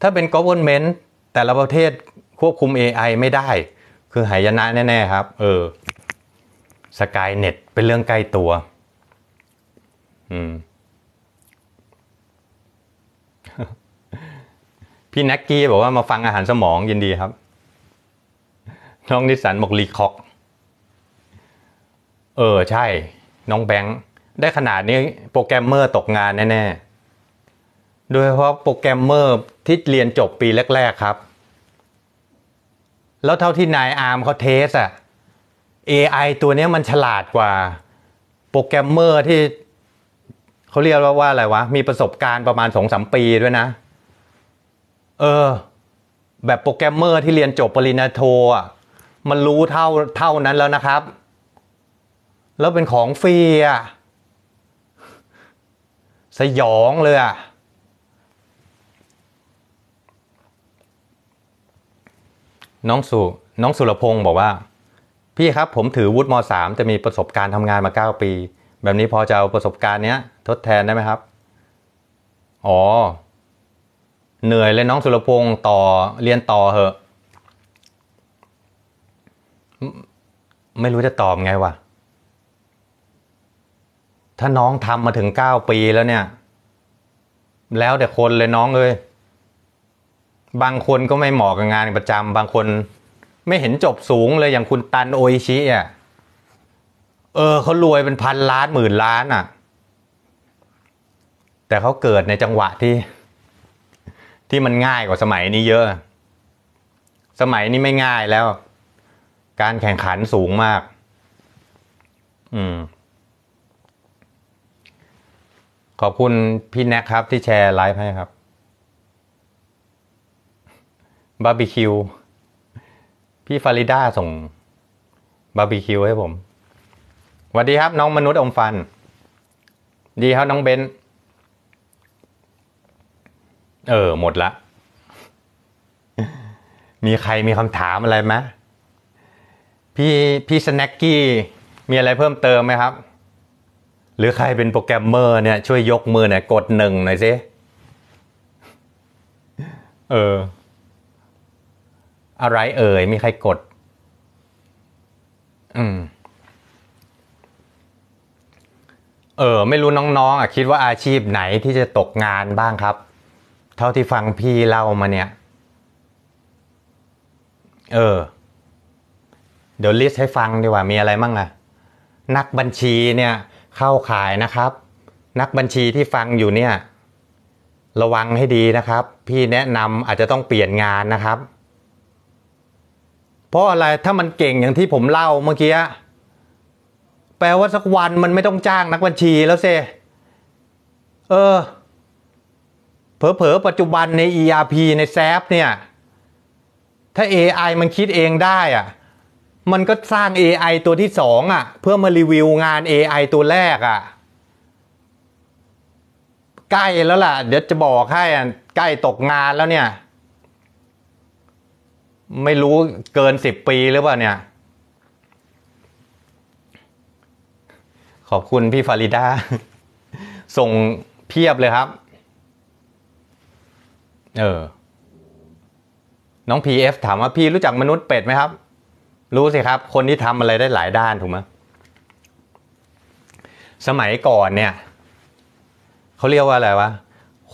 ถ้าเป็น government แต่ละประเทศควบคุม AI ไม่ได้ คือหายนะแน่ ๆ ครับ เออสกายเน็ตเป็นเรื่องใกล้ตัว อืมพี่นักกี้บอกว่ามาฟังอาหารสมองยินดีครับ น้องนิสันบอกรีคอกเออ ใช่ น้องแบงค์ ได้ขนาดนี้โปรแกรมเมอร์ตกงานแน่ๆโดยเพราะโปรแกรมเมอร์ที่เรียนจบปีแรก ๆ ครับแล้วเท่าที่นายอาร์มเขาเทสอะ AI ตัวนี้มันฉลาดกว่า โปรแกรมเมอร์ที่ เขาเรียกว่าอะไรวะ มีประสบการณ์ประมาณสองสามปีด้วยนะ เออ แบบโปรแกรมเมอร์ที่เรียนจบปริญญาโทอะมันรู้เท่าเท่านั้นแล้วนะครับ แล้วเป็นของฟรีอะสยองเลยอะน้องสุน้องสุรพงศ์บอกว่า พี่ครับผมถือวุฒิม .3 จะมีประสบการณ์ทำงานมา 9 ปี แบบนี้พอจะเอาประสบการณ์เนี้ย ทดแทนได้ไหมครับ อ๋อ เหนื่อยเลยน้องสุรพงศ์ต่อเรียนต่อเหอะ ไม่รู้จะตอบไงวะถ้าน้องทำมาถึง 9 ปีแล้วเนี่ย แล้วแต่คนเลยน้องเลยบางคนก็ไม่เหมาะกับงานประจำ บางคนไม่เห็นจบสูงเลยอย่างคุณตันโออิชิอ่ะ เออเขารวยเป็นพันล้านหมื่นล้านอ่ะ แต่เขาเกิดในจังหวะที่ ที่มันง่ายกว่าสมัยนี้เยอะ สมัยนี้ไม่ง่ายแล้ว การแข่งขันสูงมาก อืม ขอบคุณ พี่แน็กครับ ที่แชร์ไลฟ์ให้ครับบาร์บีคิว พี่ฟาริด้าส่ง บาร์บีคิวให้ผมสวัสดีครับน้องมนุษย์อมฟัน ดีครับน้องเบนเออหมดละ มีใครมีคำถามอะไรไหมพี่พี่สแน็กกี้ มีอะไรเพิ่มเติมไหมครับ หรือใครเป็นโปรแกรมเมอร์เนี่ย ช่วยยกมือหน่อยกดหนึ่งหน่อยสิเอออะไรเอ่ยมีใครกด อืม เออ ไม่รู้น้องๆอ่ะคิดว่าอาชีพไหนที่จะตกงานบ้างครับ เท่าที่ฟังพี่เล่ามาเนี่ย เออ เดี๋ยวลิสต์ให้ฟังดีกว่ามีอะไรมั่ง อ่ะ นักบัญชีเนี่ย เข้าขายนะครับ นักบัญชีที่ฟังอยู่เนี่ย ระวังให้ดีนะครับ พี่แนะนำอาจจะต้องเปลี่ยนงานนะครับเพราะอะไร ถ้ามันเก่งอย่างที่ผมเล่าเมื่อกี้แปลว่าสักวันมันไม่ต้องจ้างนักบัญชีแล้วเซเออเผลอๆปัจจุบันใน ERP ในแซฟเนี่ย ถ้า AI มันคิดเองได้อะมันก็สร้าง AI ตัวที่สองอ่ะเพื่อมารีวิวงาน AI ตัวแรกอ่ะใกล้แล้วล่ะ เดี๋ยวจะบอกให้ใกล้ตกงานแล้วเนี่ยไม่รู้เกินสิบปีหรือเปล่าเนี่ย ขอบคุณพี่ฟาริดาส่งเพียบเลยครับ เออน้อง PF ถามว่าพี่รู้จักมนุษย์เป็ดไหมครับ รู้สิครับ คนที่ทำอะไรได้หลายด้านถูกไหมสมัยก่อนเนี่ย เขาเรียกว่าอะไรวะ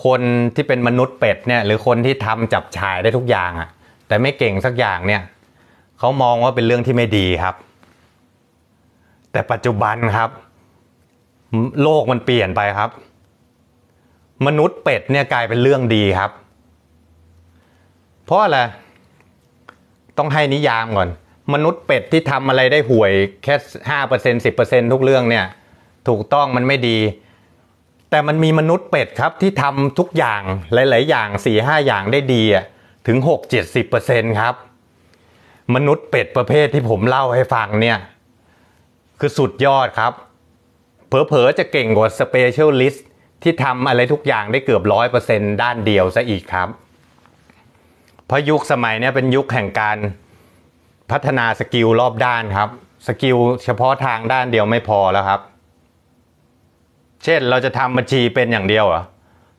คนที่เป็นมนุษย์เป็ด เนี่ย หรือคนที่ทำจับชายได้ทุกอย่างอะ่ะแต่ไม่เก่งสักอย่างเนี่ยเขามองว่าเป็นเรื่องที่ไม่ดีครับ แต่ปัจจุบันครับ โลกมันเปลี่ยนไปครับ มนุษย์เป็ดเนี่ยกลายเป็นเรื่องดีครับ เพราะอะไรต้องให้นิยามก่อน มนุษย์เป็ดที่ทำอะไรได้ห่วย แค่ห้าเปอร์เซ็นสิบเปอร์เซ็นทุกเรื่องเนี่ยถูกต้องมันไม่ดี แต่มันมีมนุษย์เป็ดครับที่ทำทุกอย่างหลายๆ อย่างสี่ห้าอย่างได้ดีอ่ะถึง 6-70%ครับ มนุษย์เป็ดประเภทที่ผมเล่าให้ฟังเนี่ย คือสุดยอดครับ เผลอๆ จะเก่งกว่าสเปเชียลลิสต์ที่ทำอะไรทุกอย่างได้เกือบร้อยเปอร์เซ็นด้านเดียวซะอีกครับ เพราะยุคสมัยนี้เป็นยุคแห่งการพัฒนาสกิลรอบด้านครับ สกิลเฉพาะทางด้านเดียวไม่พอแล้วครับ เช่นเราจะทำบัญชีเป็นอย่างเดียวเหรอ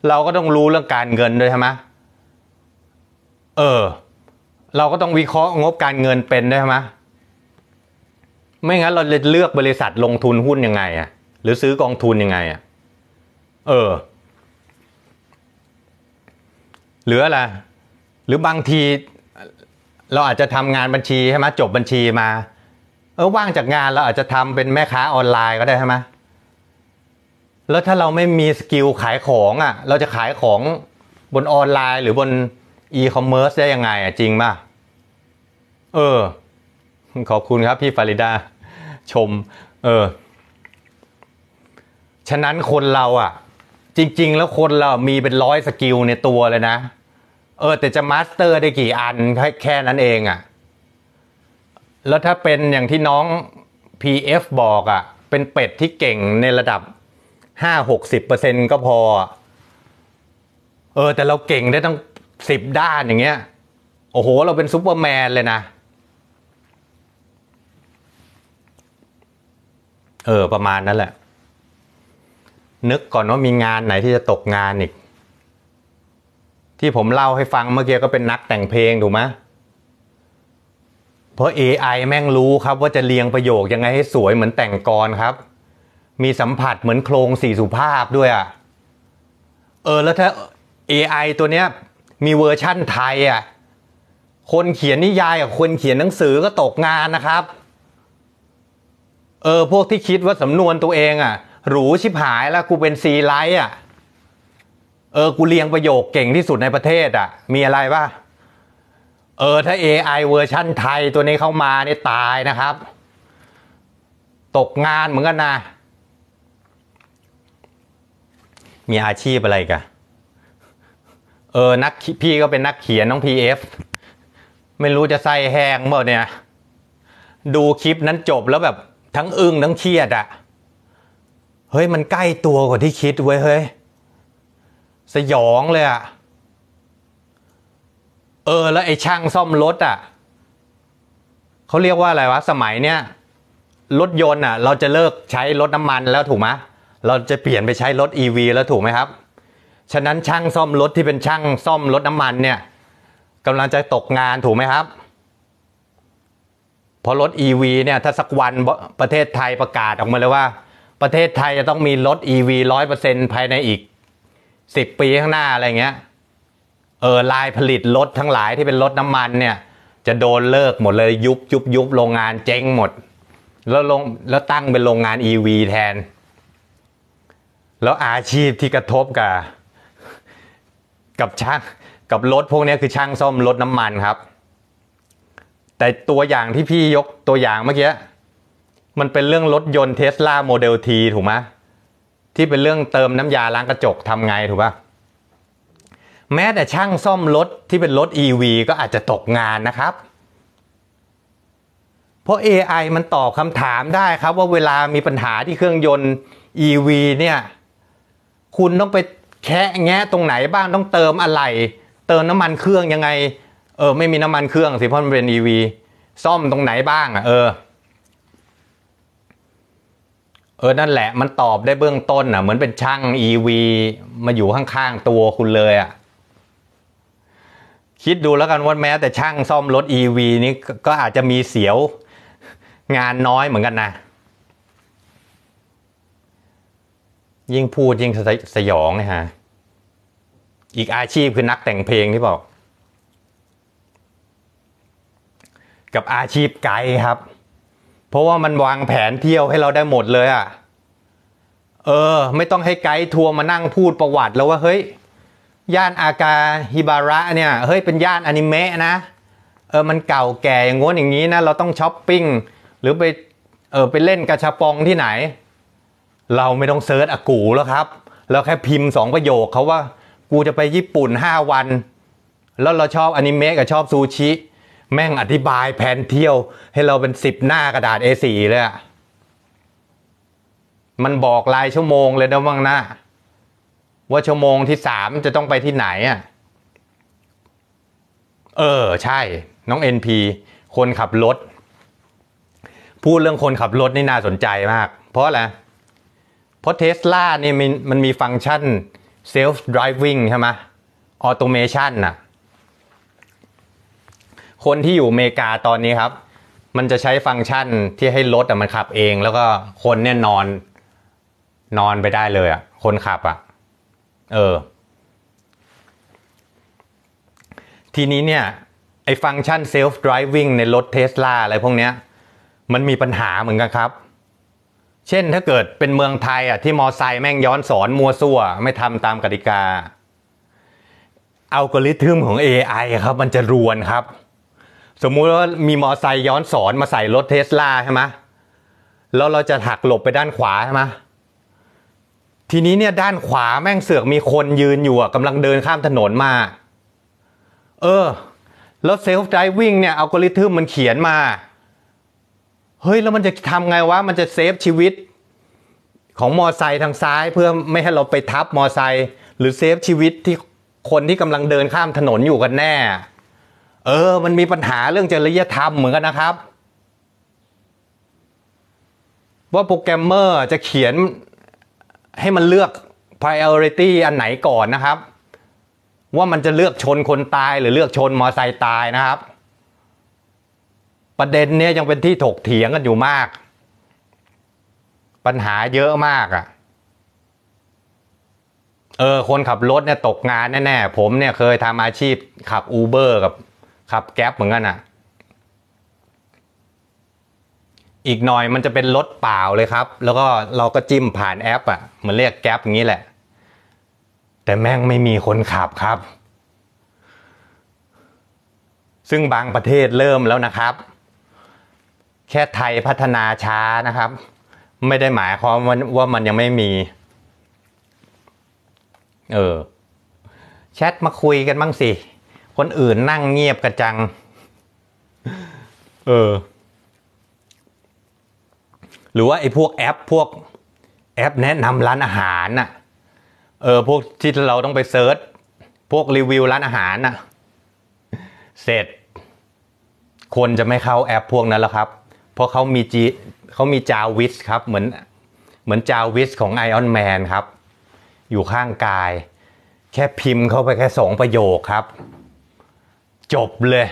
เราก็ต้องรู้เรื่องการเงินด้วยใช่ไหมเออเราก็ต้องวิเคราะห์งบการเงินเป็นได้ไหมไม่งั้นเราเลือกบริษัทลงทุนหุ้นยังไงอะหรือซื้อกองทุนยังไงอะเออหรืออะไร หรือบางที เราอาจจะทำงานบัญชีใช่ไหมจบบัญชีมาเออว่างจากงานเราอาจจะทำเป็นแม่ค้าออนไลน์ก็ได้ใช่ไหมแล้วถ้าเราไม่มีสกิลขายของอะ่ะ เราจะขายของบนออนไลน์หรือบนอีคอมเมิร์ซได้ยังไงอ่ะจริงป่ะ เออ ขอบคุณครับพี่ฟาริดา ชม เออ ฉะนั้นคนเราอ่ะ จริง ๆ แล้วคนเรามีเป็นร้อยสกิลในตัวเลยนะ เออ แต่จะมาสเตอร์ได้กี่อันแค่นั้นเองอ่ะ แล้วถ้าเป็นอย่างที่น้อง PF บอกอ่ะ เป็นเป็ดที่เก่งในระดับห้าหกสิบเปอร์เซ็นก็พอเออ แต่เราเก่งได้ตั้งสิบด้านอย่างเงี้ย โอ้โหเราเป็นซูเปอร์แมนเลยนะ เออ ประมาณนั้นแหละ นึกก่อนว่ามีงานไหนที่จะตกงานอีกที่ผมเล่าให้ฟังเมื่อกี้ก็เป็นนักแต่งเพลงถูกไหมเพราะ AI แม่งรู้ครับว่าจะเรียงประโยค ยังไงให้สวยเหมือนแต่งกรครับ มีสัมผัสเหมือนโครงสี่สุภาพด้วยอะ่ะ เออ แล้วถ้า AI ตัวเนี้ยมีเวอร์ชั่นไทยอ่ะ คนเขียนนิยายกับคนเขียนหนังสือก็ตกงานนะครับ เออ พวกที่คิดว่าสำนวนตัวเองอ่ะ หรูชิบหายแล้วกูเป็นซีไลท์อ่ะ เออ กูเรียงประโยคเก่งที่สุดในประเทศอ่ะ มีอะไรบ้าเออ ถ้า AI เวอร์ชั่นไทยตัวนี้เข้ามาเนี่ยตายนะครับ ตกงานเหมือนกันนะ มีอาชีพอะไรกันเออนักพี่ก็เป็นนักเขียนน้องพีเอฟไม่รู้จะไส่แห้งเมื่อเนี่ยดูคลิปนั้นจบแล้วแบบทั้งอึ้งทั้งเครียดอะเฮ้ยมันใกล้ตัวกว่าที่คิดเว้ยเฮ้ยสยองเลยอะเออแล้วไอ้ช่างซ่อมรถอะเขาเรียกว่าอะไรวะ สมัยเนี้ยรถยนต์อะเราจะเลิกใช้รถน้ำมันแล้วถูกไหมเราจะเปลี่ยนไปใช้รถ e ีแล้วถูกไหมครับฉะนั้นช่างซ่อมรถที่เป็นช่างซ่อมรถน้ำมันเนี่ยกำลังจะตกงานถูกไหมครับ พอรถ EV เนี่ยถ้าสักวันประเทศไทยประกาศออกมาเลยว่า ประเทศไทยจะต้องมีรถ EV ร้อยเปอร์เซ็นภายในอีกสิบปีข้างหน้าอะไรเงี้ยเออลายผลิตรถทั้งหลายที่เป็นรถน้ำมันเนี่ย จะโดนเลิกหมดเลยยุบยุบยุบโรงงานเจ๊งหมด แล้วลงแล้วตั้งเป็นโรงงาน EV แทน แล้วอาชีพที่กระทบกับกับช่างกับรถพวกนี้คือช่างซ่อมรถน้ำมันครับ แต่ตัวอย่างที่พี่ยกตัวอย่างเมื่อกี้มันเป็นเรื่องรถยนต์เทสลาโมเดลทีถูกไหมที่เป็นเรื่องเติมน้ำยาล้างกระจกทำไงถูกปะแม้แต่ช่างซ่อมรถ ที่เป็นรถ EV ก็อาจจะตกงานนะครับ เพราะ AI มันตอบคำถามได้ครับว่าเวลามีปัญหาที่เครื่องยนต์ EV เนี่ยคุณต้องไปแคะแงะตรงไหนบ้างต้องเติมอะไร เติมน้ำมันเครื่องยังไง เออไม่มีน้ำมันเครื่องสิเพราะมันเป็นอีวีซ่อมตรงไหนบ้าง อ่ะ เออ เออนั่นแหละมันตอบได้เบื้องต้นอ่ะ เหมือนเป็นช่าง e ีมาอยู่ข้างๆ ตัวคุณเลยอ่ะคิดดูแล้วกันว่าแม้แต่ช่างซ่อมรถ EV นี้ก็อาจจะมีเสียวงานน้อยเหมือนกันนะยิ่งพูดยิ่งสยองนะฮะ อีกอาชีพคือนักแต่งเพลงที่บอกกับอาชีพไกด์ครับ เพราะว่ามันวางแผนเที่ยวให้เราได้หมดเลยอะ่ะเออไม่ต้องให้ไกด์ทัวร์มานั่งพูดประวัติแล้วว่าเฮ้ยย่านอากาฮิบาระเนี่ยเฮ้ย เป็นย่านอนิเมะนะเออมันเก่าแก่ อย่างง้นอย่างนี้นะ เราต้องช้อปปิ้งหรือไปเออไปเล่นกระชับปองที่ไหนเราไม่ต้องเซิร์ชอากูแล้วครับ เราแค่พิมพ์สองประโยคเขาว่า กูจะไปญี่ปุ่น 5 วัน แล้วเราชอบอนิเมะกับชอบซูชิ แม่งอธิบายแผนเที่ยว ให้เราเป็นสิบหน้ากระดาษ A4 เลยอะมันบอกรายชั่วโมงเลยนะบ้างนะว่าชั่วโมงที่สามจะต้องไปที่ไหนอ่ะ เออ ใช่ น้อง NP คนขับรถ พูดเรื่องคนขับรถนี่น่าสนใจมาก เพราะอะไรเพราะเทสลาเนี่ยมันมีฟังก์ชันเซลฟ์ดริฟวิ่งใช่ไหมออโตเมชันน่ะ คนที่อยู่อเมริกาตอนนี้ครับ มันจะใช้ฟังก์ชันที่ให้รถอ่ะมันขับเอง แล้วก็คนเนี่ยนอนนอนไปได้เลยอ่ะ คนขับอ่ะเออทีนี้เนี่ย ไอ้ฟังก์ชันเซลฟ์ดริฟวิ่งในรถเทสลาอะไรพวกเนี้ย มันมีปัญหาเหมือนกันครับเช่น ถ้าเกิดเป็นเมืองไทยอ่ะที่มอไซค์แม่งย้อนสอนมัวซั่ว ไม่ทำตามกติกาอัลกอริทึมของ AI ครับมันจะรวนครับ สมมุติว่ามีมอไซค์ย้อนสอนมาใส่รถเทสลาใช่ไหมแล้วเราจะหักหลบไปด้านขวาใช่ไหมทีนี้เนี่ยด้านขวาแม่งเสือกมีคนยืนอยู่กำกำลังเดินข้ามถนนมา เออแล้วเซลฟ์ไดวิ่งเนี่ยอัลกอริทึมมันเขียนมาเฮ้ยแล้วมันจะทำไงวะมันจะเซฟชีวิตของมอไซค์ทางซ้าย เพื่อไม่ให้เราไปทับมอไซค์หรือเซฟชีวิตที่คนที่กำลังเดินข้ามถนนอยู่กันแน่ เออ มันมีปัญหาเรื่องจริยธรรมเหมือนกันนะครับ ว่าโปรแกรมเมอร์จะเขียนให้มันเลือก priority อันไหนก่อนนะครับ ว่ามันจะเลือกชนคนตาย หรือเลือกชนมอไซค์ตายนะครับประเด็นเนี้ยยังเป็นที่ถกเถียงกันอยู่มาก ปัญหาเยอะมากอะ่ะ เออ คนขับรถเนี่ย ตกงานแน่ๆ ผมเนี่ย เคยทำอาชีพขับอูเบอร์กับขับแก๊ปเหมือนกันอะ่ะ อีกหน่อยมันจะเป็นรถเปล่าเลยครับ แล้วก็เราก็จิ้มผ่านแอปอะ่ะ เหมือนเรียกแก๊ปอย่างนี้แหละ แต่แม่งไม่มีคนขับครับ ซึ่งบางประเทศเริ่มแล้วนะครับแค่ไทยพัฒนาช้านะครับ ไม่ได้หมายความว่าว่ามันยังไม่มีเออแชทมาคุยกันบ้างสิ คนอื่นนั่งเงียบกระจังเออหรือว่าไอ้พวกแอปพวกแอป แนะนำร้านอาหารน่ะเออพวกที่เราต้องไปเซิร์ชพวกรีวิวร้านอาหารน่ะเสร็จ คนจะไม่เข้าแอป พวกนั้นแล้วครับเพราะเขามีจีเขามีจาวิสครับเหมือนเหมือนจาวิสของไอออนแมนครับ อยู่ข้างกาย แค่พิมพ์เข้าไปแค่สองประโยคครับ จบเลย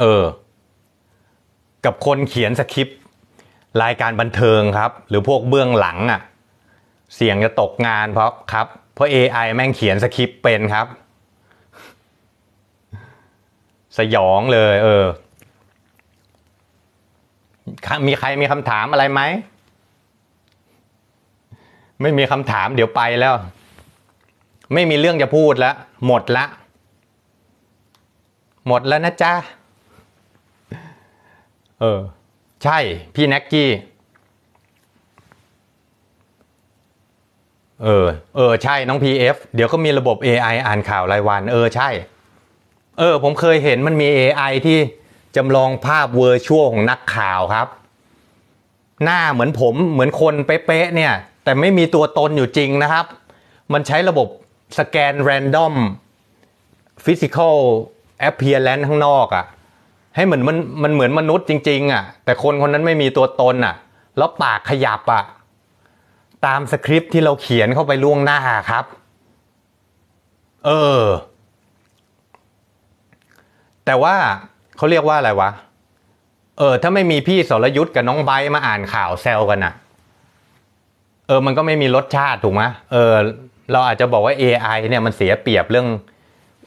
เออกับคนเขียนสคริปต์รายการบันเทิงครับ หรือพวกเบื้องหลังอะ่ะเสียงจะตกงานเพราะครับ เพราะ AI แม่งเขียนสคริปต์เป็นครับสยองเลย เออ มีใครมีคำถามอะไรไหม ไม่มีคำถาม เดี๋ยวไปแล้ว ไม่มีเรื่องจะพูดแล้ว หมดละ หมดแล้วนะจ๊ะ เออ ใช่ พี่แน็กกี้ เออ เออ ใช่ น้อง PF เดี๋ยวก็มีระบบ AI อ่านข่าวรายวัน เออ ใช่เออผมเคยเห็นมันมี AI ที่จำลองภาพเวอร์ชวลของนักข่าวครับ หน้าเหมือนผม เหมือนคนเป๊ะเนี่ย แต่ไม่มีตัวตนอยู่จริงนะครับ มันใช้ระบบสแกนแรนดอมฟิสิกอลแอปเพียร์แลนด์ข้างนอกอะ่ะ ให้เหมือนมันมันเหมือนมนุษย์จริง ๆอะ่ะ แต่คนคนนั้นไม่มีตัวตนอะ่ะ แล้วปากขยับอะ่ะตามสคริปที่เราเขียนเข้าไปล่วงหน้าครับ เออแต่ว่าเขาเรียกว่าอะไรวะเออถ้าไม่มีพี่สรยุทธ์กับน้องไบมาอ่านข่าวแซวกันอะเออ มันก็ไม่มีรสชาติ ถูกไหมเออ เราอาจจะบอกว่า AI เนี่ยมันเสียเปรียบเรื่อง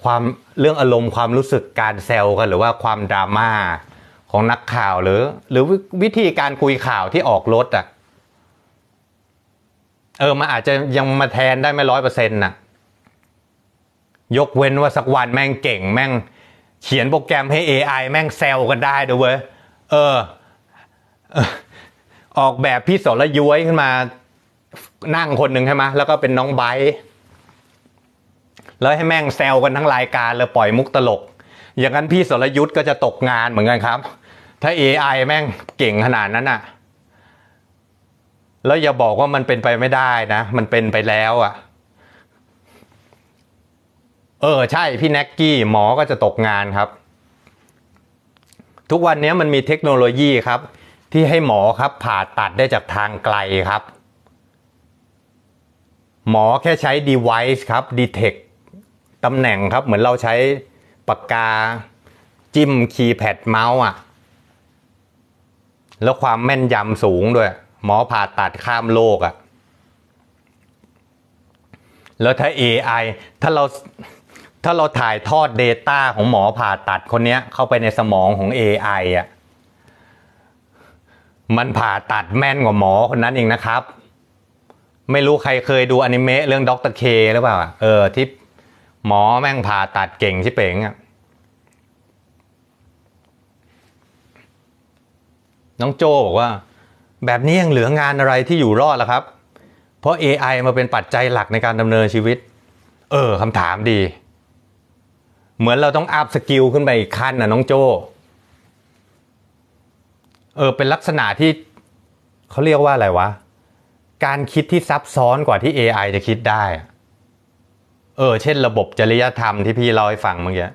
ความเรื่องอารมณ์ความรู้สึกการแซวกัน หรือว่าความดราม่าของนักข่าวหรือ หรือวิธีการคุยข่าวที่ออกรถอะ่ะ เออมันอาจจะยังมาแทนได้ไม่ร้อยเปอร์เซ็นต์น่ะ ยกเว้นว่าสักวันแม่งเก่งแม่งเขียนโปรแกรมให้ AI แม่งเซลกันได้ด้วยเว้ยเออ ออกแบบพี่สรยุ้ยขึ้นมานั่งคนหนึ่งใช่ไหมแล้วก็เป็นน้องไบแล้วให้แม่งเซลกันทั้งรายการเลยปล่อยมุกตลก อย่างนั้นพี่สรยุทธ์ก็จะตกงานเหมือนกันครับ ถ้า AI แม่งเก่งขนาดนั้นอะแล้วอย่าบอกว่ามันเป็นไปไม่ได้นะ มันเป็นไปแล้วอะเออ ใช่ พี่แน็กกี้ หมอก็จะตกงานครับ ทุกวันนี้มันมีเทคโนโลยีครับที่ให้หมอครับ ผ่าตัดได้จากทางไกลครับ หมอแค่ใช้ device ครับ detect ตำแหน่งครับเหมือนเราใช้ปากกา จิ้ม คีย์แพดเมาส์อ่ะแล้วความแม่นยำสูงด้วย หมอผ่าตัดข้ามโลกอ่ะแล้วถ้า AI ถ้าเราถ้าเราถ่ายทอด Data ของหมอผ่าตัดคนนี้เข้าไปในสมองของ AI อ่ะ มันผ่าตัดแม่นกว่าหมอคนนั้นเองนะครับ ไม่รู้ใครเคยดูอนิเมะเรื่องด็อกเตอร์เคหรือเปล่า เออที่หมอแม่งผ่าตัดเก่งที่เป๋งอ่ะ น้องโจบอกว่าแบบนี้ยังเหลืองานอะไรที่อยู่รอดล่ะครับ เพราะ AI มาเป็นปัจจัยหลักในการดำเนินชีวิต เออคำถามดีเหมือนเราต้องอัพสกิลขึ้นไปอีกขั้นนะน้องโจเออ เป็นลักษณะที่เขาเรียกว่าอะไรวะ การคิดที่ซับซ้อนกว่าที่ AI จะคิดได้ เออ เช่นระบบจริยธรรมที่พี่เล่าให้ฟังเมื่อกี้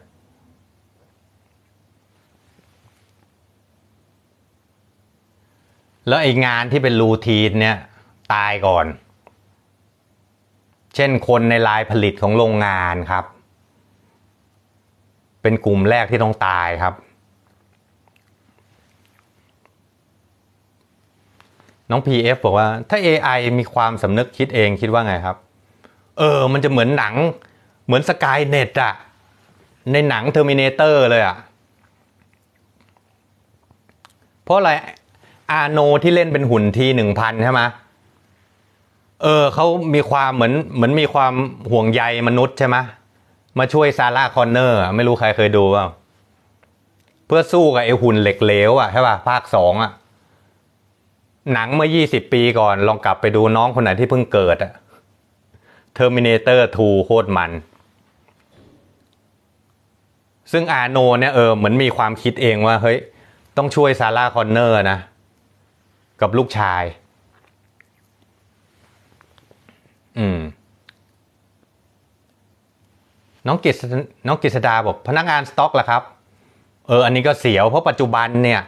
แล้วไอ้งานที่เป็นรูทีนเนี่ย ตายก่อน เช่นคนในลายผลิตของโรงงานครับเป็นกลุ่มแรกที่ต้องตายครับ น้อง PF บอกว่าถ้า AI มีความสำนึกคิดเองคิดว่าไงครับ เออมันจะเหมือนหนังเหมือนสกายเน็ตอะในหนังเทอร์มินเตอร์เลยอะเพราะอะไร อาโนที่เล่นเป็นหุ่นทีหนึ่งพันใช่ไหมเออเขามีความเหมือนเหมือนมีความห่วงใยมนุษย์ใช่ไหมมาช่วยซาร่าคอนเนอร์ไม่รู้ใครเคยดูเปล่า เพื่อสู้กับไอ้หุ่นเหล็กเลวอ่ะใช่ป่ะภาคสองอ่ะ หนังเมื่อยี่สิบปีก่อนลองกลับไปดูน้องคนไหนที่เพิ่งเกิดอ่ะ Terminator 2โคตรมัน ซึ่งอาโนเนี่ยเออเหมือนมีความคิดเองว่า เฮ้ย ต้องช่วยซาร่าคอนเนอร์นะกับลูกชาย อืมน้องกิษน้องกิษดาบอกพนักงานสต็อกล่ะครับเอออันนี้ก็เสียวเพราะปัจจุบันเนี่ย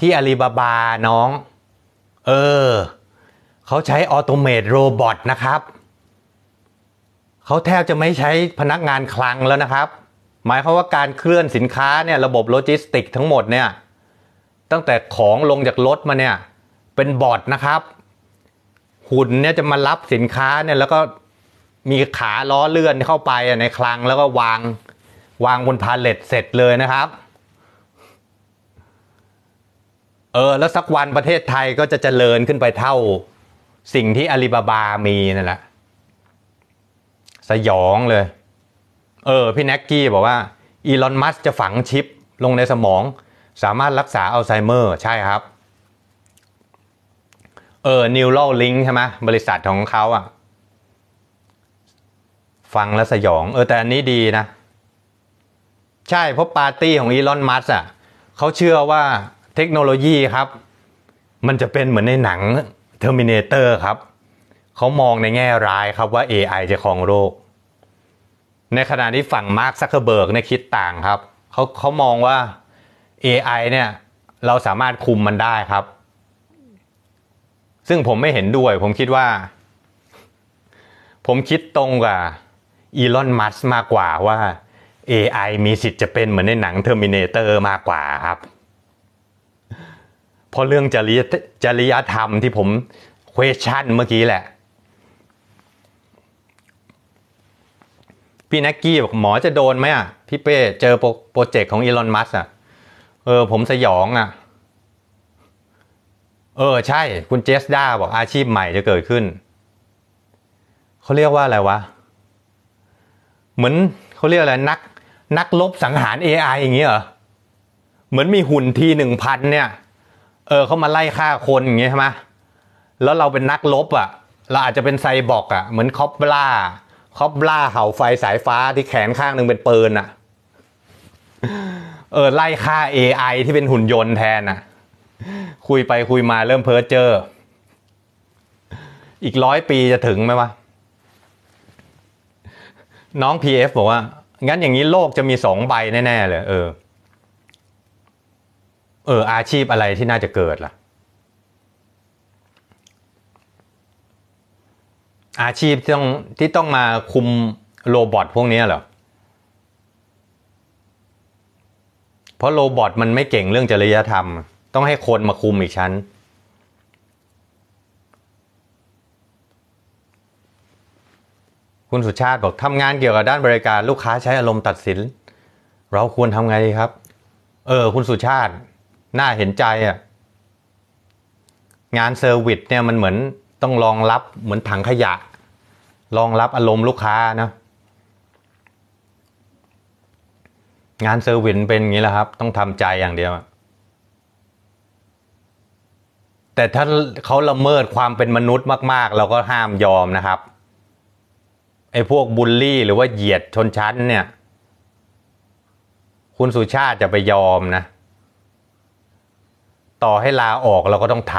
ที่อาลีบาบาน้องเออเขาใช้ออโตเมตโรบอทนะครับ เขาแทบจะไม่ใช้พนักงานคลังแล้วนะครับ หมายความว่าการเคลื่อนสินค้าเนี่ยระบบโลจิสติกทั้งหมดเนี่ยตั้งแต่ของลงจากรถมาเนี่ยเป็นบอทนะครับ หุ่นเนี่ยจะมารับสินค้าเนี่ยแล้วก็มีขาล้อเลื่อนเข้าไปในคลังแล้วก็วางวางบนพาเลตเสร็จเลยนะครับเออแล้วสักวันประเทศไทยก็จะเจริญขึ้นไปเท่าสิ่งที่อาลีบาบามีนั่นแหละ สยองเลย เออ พี่แน็กกี้บอกว่า อีลอน มัสจะฝังชิปลงในสมองสามารถรักษาอัลไซเมอร์ ใช่ครับเออนิวโรลิงใช่ไหมบริษัทของเขาอะ่ะฟังแล้วสยองเออ แต่อันนี้ดีนะ ใช่เพราะปาร์ตี้ของอีลอนมัสอ่ะเขาเชื่อว่าเทคโนโลยีครับ มันจะเป็นเหมือนในหนัง Terminator ครับ เขามองในแง่ร้ายครับว่า AI จะครองโลกในขณะที่ฝั่งมาร์คซักเคเบิร์กเนี่ยคิดต่างครับเขาเขามองว่า AI เนี่ยเราสามารถคุมมันได้ครับ ซึ่งผมไม่เห็นด้วย ผมคิดว่า ผมคิดตรงกับอีลอนมัสมากกว่าว่า AI มีสิทธิ์จะเป็นเหมือนในหนังเทอร์มินเตอร์มากกว่าครับเพราะเรื่องจริยจริยธรรมที่ผม เควสชั่นเมื่อกี้แหละ พี่นักกี้บอกหมอจะโดนไหมอ่ะพี่เป้เจอโปรเจกต์ของอีลอนมัสอ่ะเออผมสยองอ่ะ เออใช่คุณเจสดาบอกอาชีพใหม่จะเกิดขึ้นเขาเรียกว่าอะไรวะเหมือนเขาเรียกอะไรนักนักลบสังหาร AI อย่างเงี้ยเหรอเหมือนมีหุ่นทีหนึ่งพันเนี่ยเออเขามาไล่ฆ่าคนอย่างเงี้ยใช่ไหมแล้วเราเป็นนักลบอะ่ะเราอาจจะเป็นไซบอร์กอะ่ะเหมือนคอปบล่าคอปบล่าเห่าไฟสายฟ้าที่แขนข้างหนึ่งเป็นปืนอะ่ะ เออไล่ฆ่า AI ที่เป็นหุ่นยนต์แทนอะ่ะ คุยไปคุยมาเริ่มเพ้อเจออีกร้อยปีจะถึงไหมวะน้อง PF บอกว่า งั้นอย่างนี้โลกจะมีสองใบแน่ ๆ เลยเออเออ อาชีพอะไรที่น่าจะเกิดล่ะ อาชีพที่ต้องที่ต้องมาคุมโรบอทพวกนี้เหรอ เพราะโรบอทมันไม่เก่งเรื่องจริยธรรม ต้องให้คนมาคุมอีกชั้นคุณสุชาติ บอกทำงานเกี่ยวกับด้านบริการลูกค้าใช้อารมณ์ตัดสินเราควรทำไงครับเออคุณสุชาติ น่าเห็นใจอะ่ะงานเซอร์วิสเนี่ยมันเหมือนต้องรองรับเหมือนถังขยะรองรับอารมณ์ลูกค้านะ งานเซอร์วิสเป็นอย่างนี้แหละครับต้องทำใจอย่างเดียวแต่ถ้าเขาละเมิดความเป็นมนุษย์มากๆ เราก็ห้ามยอมนะครับไอ้พวกบูลลี่หรือว่าเหยียดชนชั้นเนี่ย คุณสุชาติจะไปยอมนะ ต่อให้ลาออกเราก็ต้องท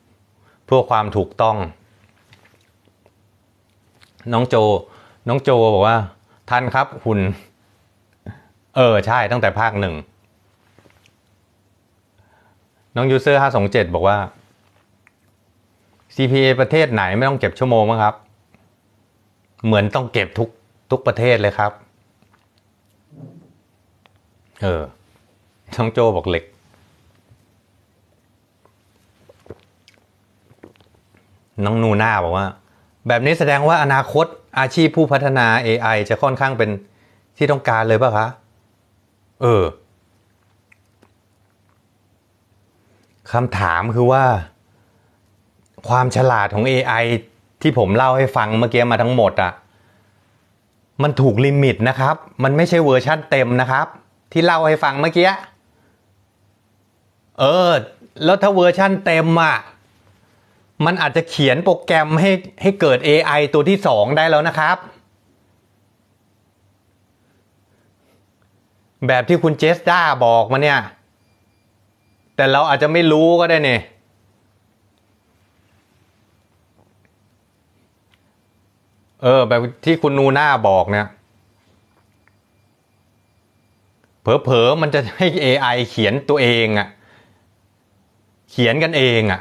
ำเพื่อความถูกต้อง น้องโจน้องโจบอกว่าท่านครับคุณ เออใช่ตั้งแต่ภาคหนึ่งน้องยูเซอร์ห้าสองเจ็ดบอกว่า CPA ประเทศไหนไม่ต้องเก็บชั่วโมงมั้งครับเหมือนต้องเก็บทุกทุกประเทศเลยครับ เออช่องโจบอกเหล็ก น้องนูน่าบอกว่า แบบนี้แสดงว่าอนาคตอาชีพผู้พัฒนา AI จะค่อนข้างเป็นที่ต้องการเลยป่ะคะ เออ คำถามคือว่า ความฉลาดของ AI ที่ผมเล่าให้ฟังเมื่อกี้มาทั้งหมดอะมันถูกลิมิตนะครับ มันไม่ใช่เวอร์ชั่นเต็มนะครับ ที่เล่าให้ฟังเมื่อกี้ เออ แล้วถ้าเวอร์ชั่นเต็มอะมันอาจจะเขียนโปรแกรมให้ให้เกิด AI ตัวที่สองได้แล้วนะครับ แบบที่คุณเจสด้าบอกมาเนี่ย แต่เราอาจจะไม่รู้ก็ได้เนี่ยเออแบบที่คุณนูน่าบอกเนี่ย เผลอๆมันจะให้ AI เขียนตัวเองอะเขียนกันเองอะ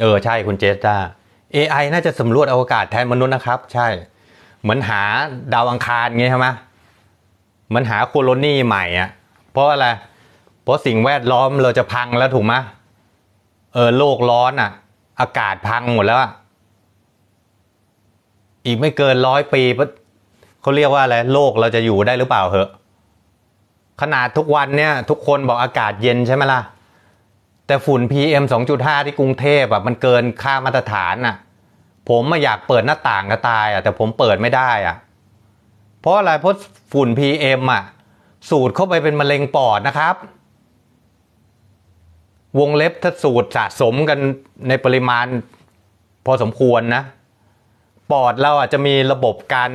เออ ใช่คุณเจสตา AI น่าจะสำรวจอวกาศแทนมนุษย์นะครับ ใช่ เหมือนหาดาวอังคารไงใช่ไหมมันหาโคโลนีใหม่อ่ะ เพราะอะไร เพราะสิ่งแวดล้อมเราจะพังแล้วถูกไหมเออโลกร้อนอ่ะ อากาศพังหมดแล้วอ่ะอีกไม่เกินร้อยปีเขาเรียกว่าอะไรโลกเราจะอยู่ได้หรือเปล่าเหอะขนาดทุกวันเนี่ยทุกคนบอกอากาศเย็นใช่ไหมล่ะ แต่ฝุ่น PM 2.5 ที่กรุงเทพอ่ะ มันเกินค่ามาตรฐานอ่ะ ผมมาอยากเปิดหน้าต่างก็ตายอ่ะ แต่ผมเปิดไม่ได้อ่ะ เพราะอะไรเพราะฝุ่น PM อ่ะ สูดเข้าไปเป็นมะเร็งปอดนะครับ วงเล็บถ้าสูดสะสมกันในปริมาณ พอสมควรนะปอดเราอาจจะมีระบบการ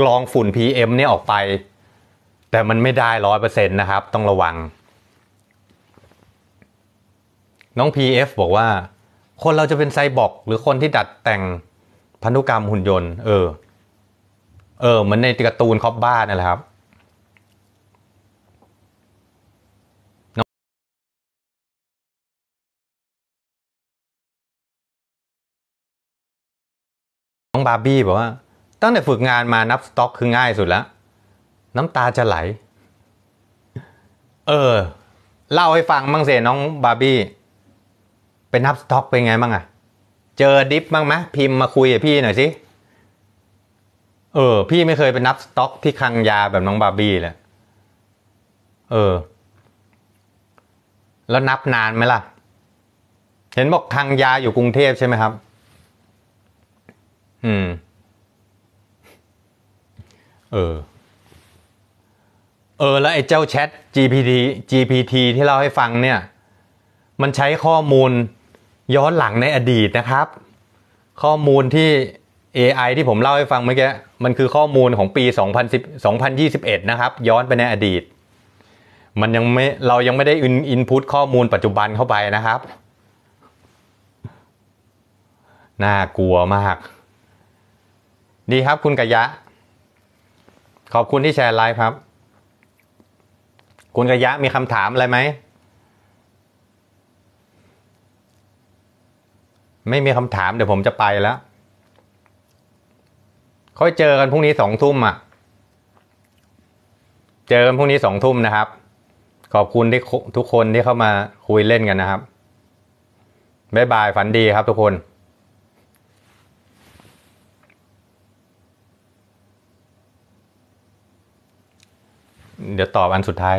กรองฝุ่น PM เนี่ยออกไป แต่มันไม่ได้ร้อยเปอร์เซ็นต์นะครับ ต้องระวัง น้อง PF บอกว่า คนเราจะเป็นไซบอร์กหรือคนที่ดัดแต่งพันธุกรรมหุ่นยนต์เออเออเหมือนในการ์ตูนคอปบ้านั่นแหละครับองบาร์บี้บอกว่าตั้งแต่ฝึกงานมานับสต็อกคือง่ายสุดแล้วน้ำตาจะไหลเออเล่าให้ฟังบ้างเสน้องบาร์บี้เป็นนับสต็อกเป็นไงบ้างอะเจอดิฟบ้างไหมพิมพ์มาคุยกับพี่หน่อยสิเออ พี่ไม่เคยเป็นนับสต็อกที่คังยาแบบน้องบาร์บี้เลยเออ แล้วนับนานไหมล่ะ เห็นบอกคังยาอยู่กรุงเทพใช่ไหมครับอืมเออ เออ แล้วไอ้เจ้าแชท GPT GPT ที่เราให้ฟังเนี่ย มันใช้ข้อมูลย้อนหลังในอดีตนะครับ ข้อมูลที่ AI ที่ผมเล่าให้ฟังเมื่อกี้ มันคือข้อมูลของปี2010 2021 นะครับ ย้อนไปในอดีต มันยังไม่เรายังไม่ได้อินอินพุตข้อมูลปัจจุบันเข้าไปนะครับ น่ากลัวมากดีครับคุณกะยะขอบคุณที่แชร์ไลฟ์ครับ คุณกะยะมีคำถามอะไรไหม ไม่มีคำถามเดี๋ยวผมจะไปแล้ว ค่อยเจอกันพรุ่งนี้สองทุ่มอ่ะเจอกันพรุ่งนี้สองทุ่มนะครับ ขอบคุณที่ทุกคนที่เข้ามาคุยเล่นกันนะครับบ๊ายบายฝันดีครับทุกคนเดี๋ยวตอบอันสุดท้าย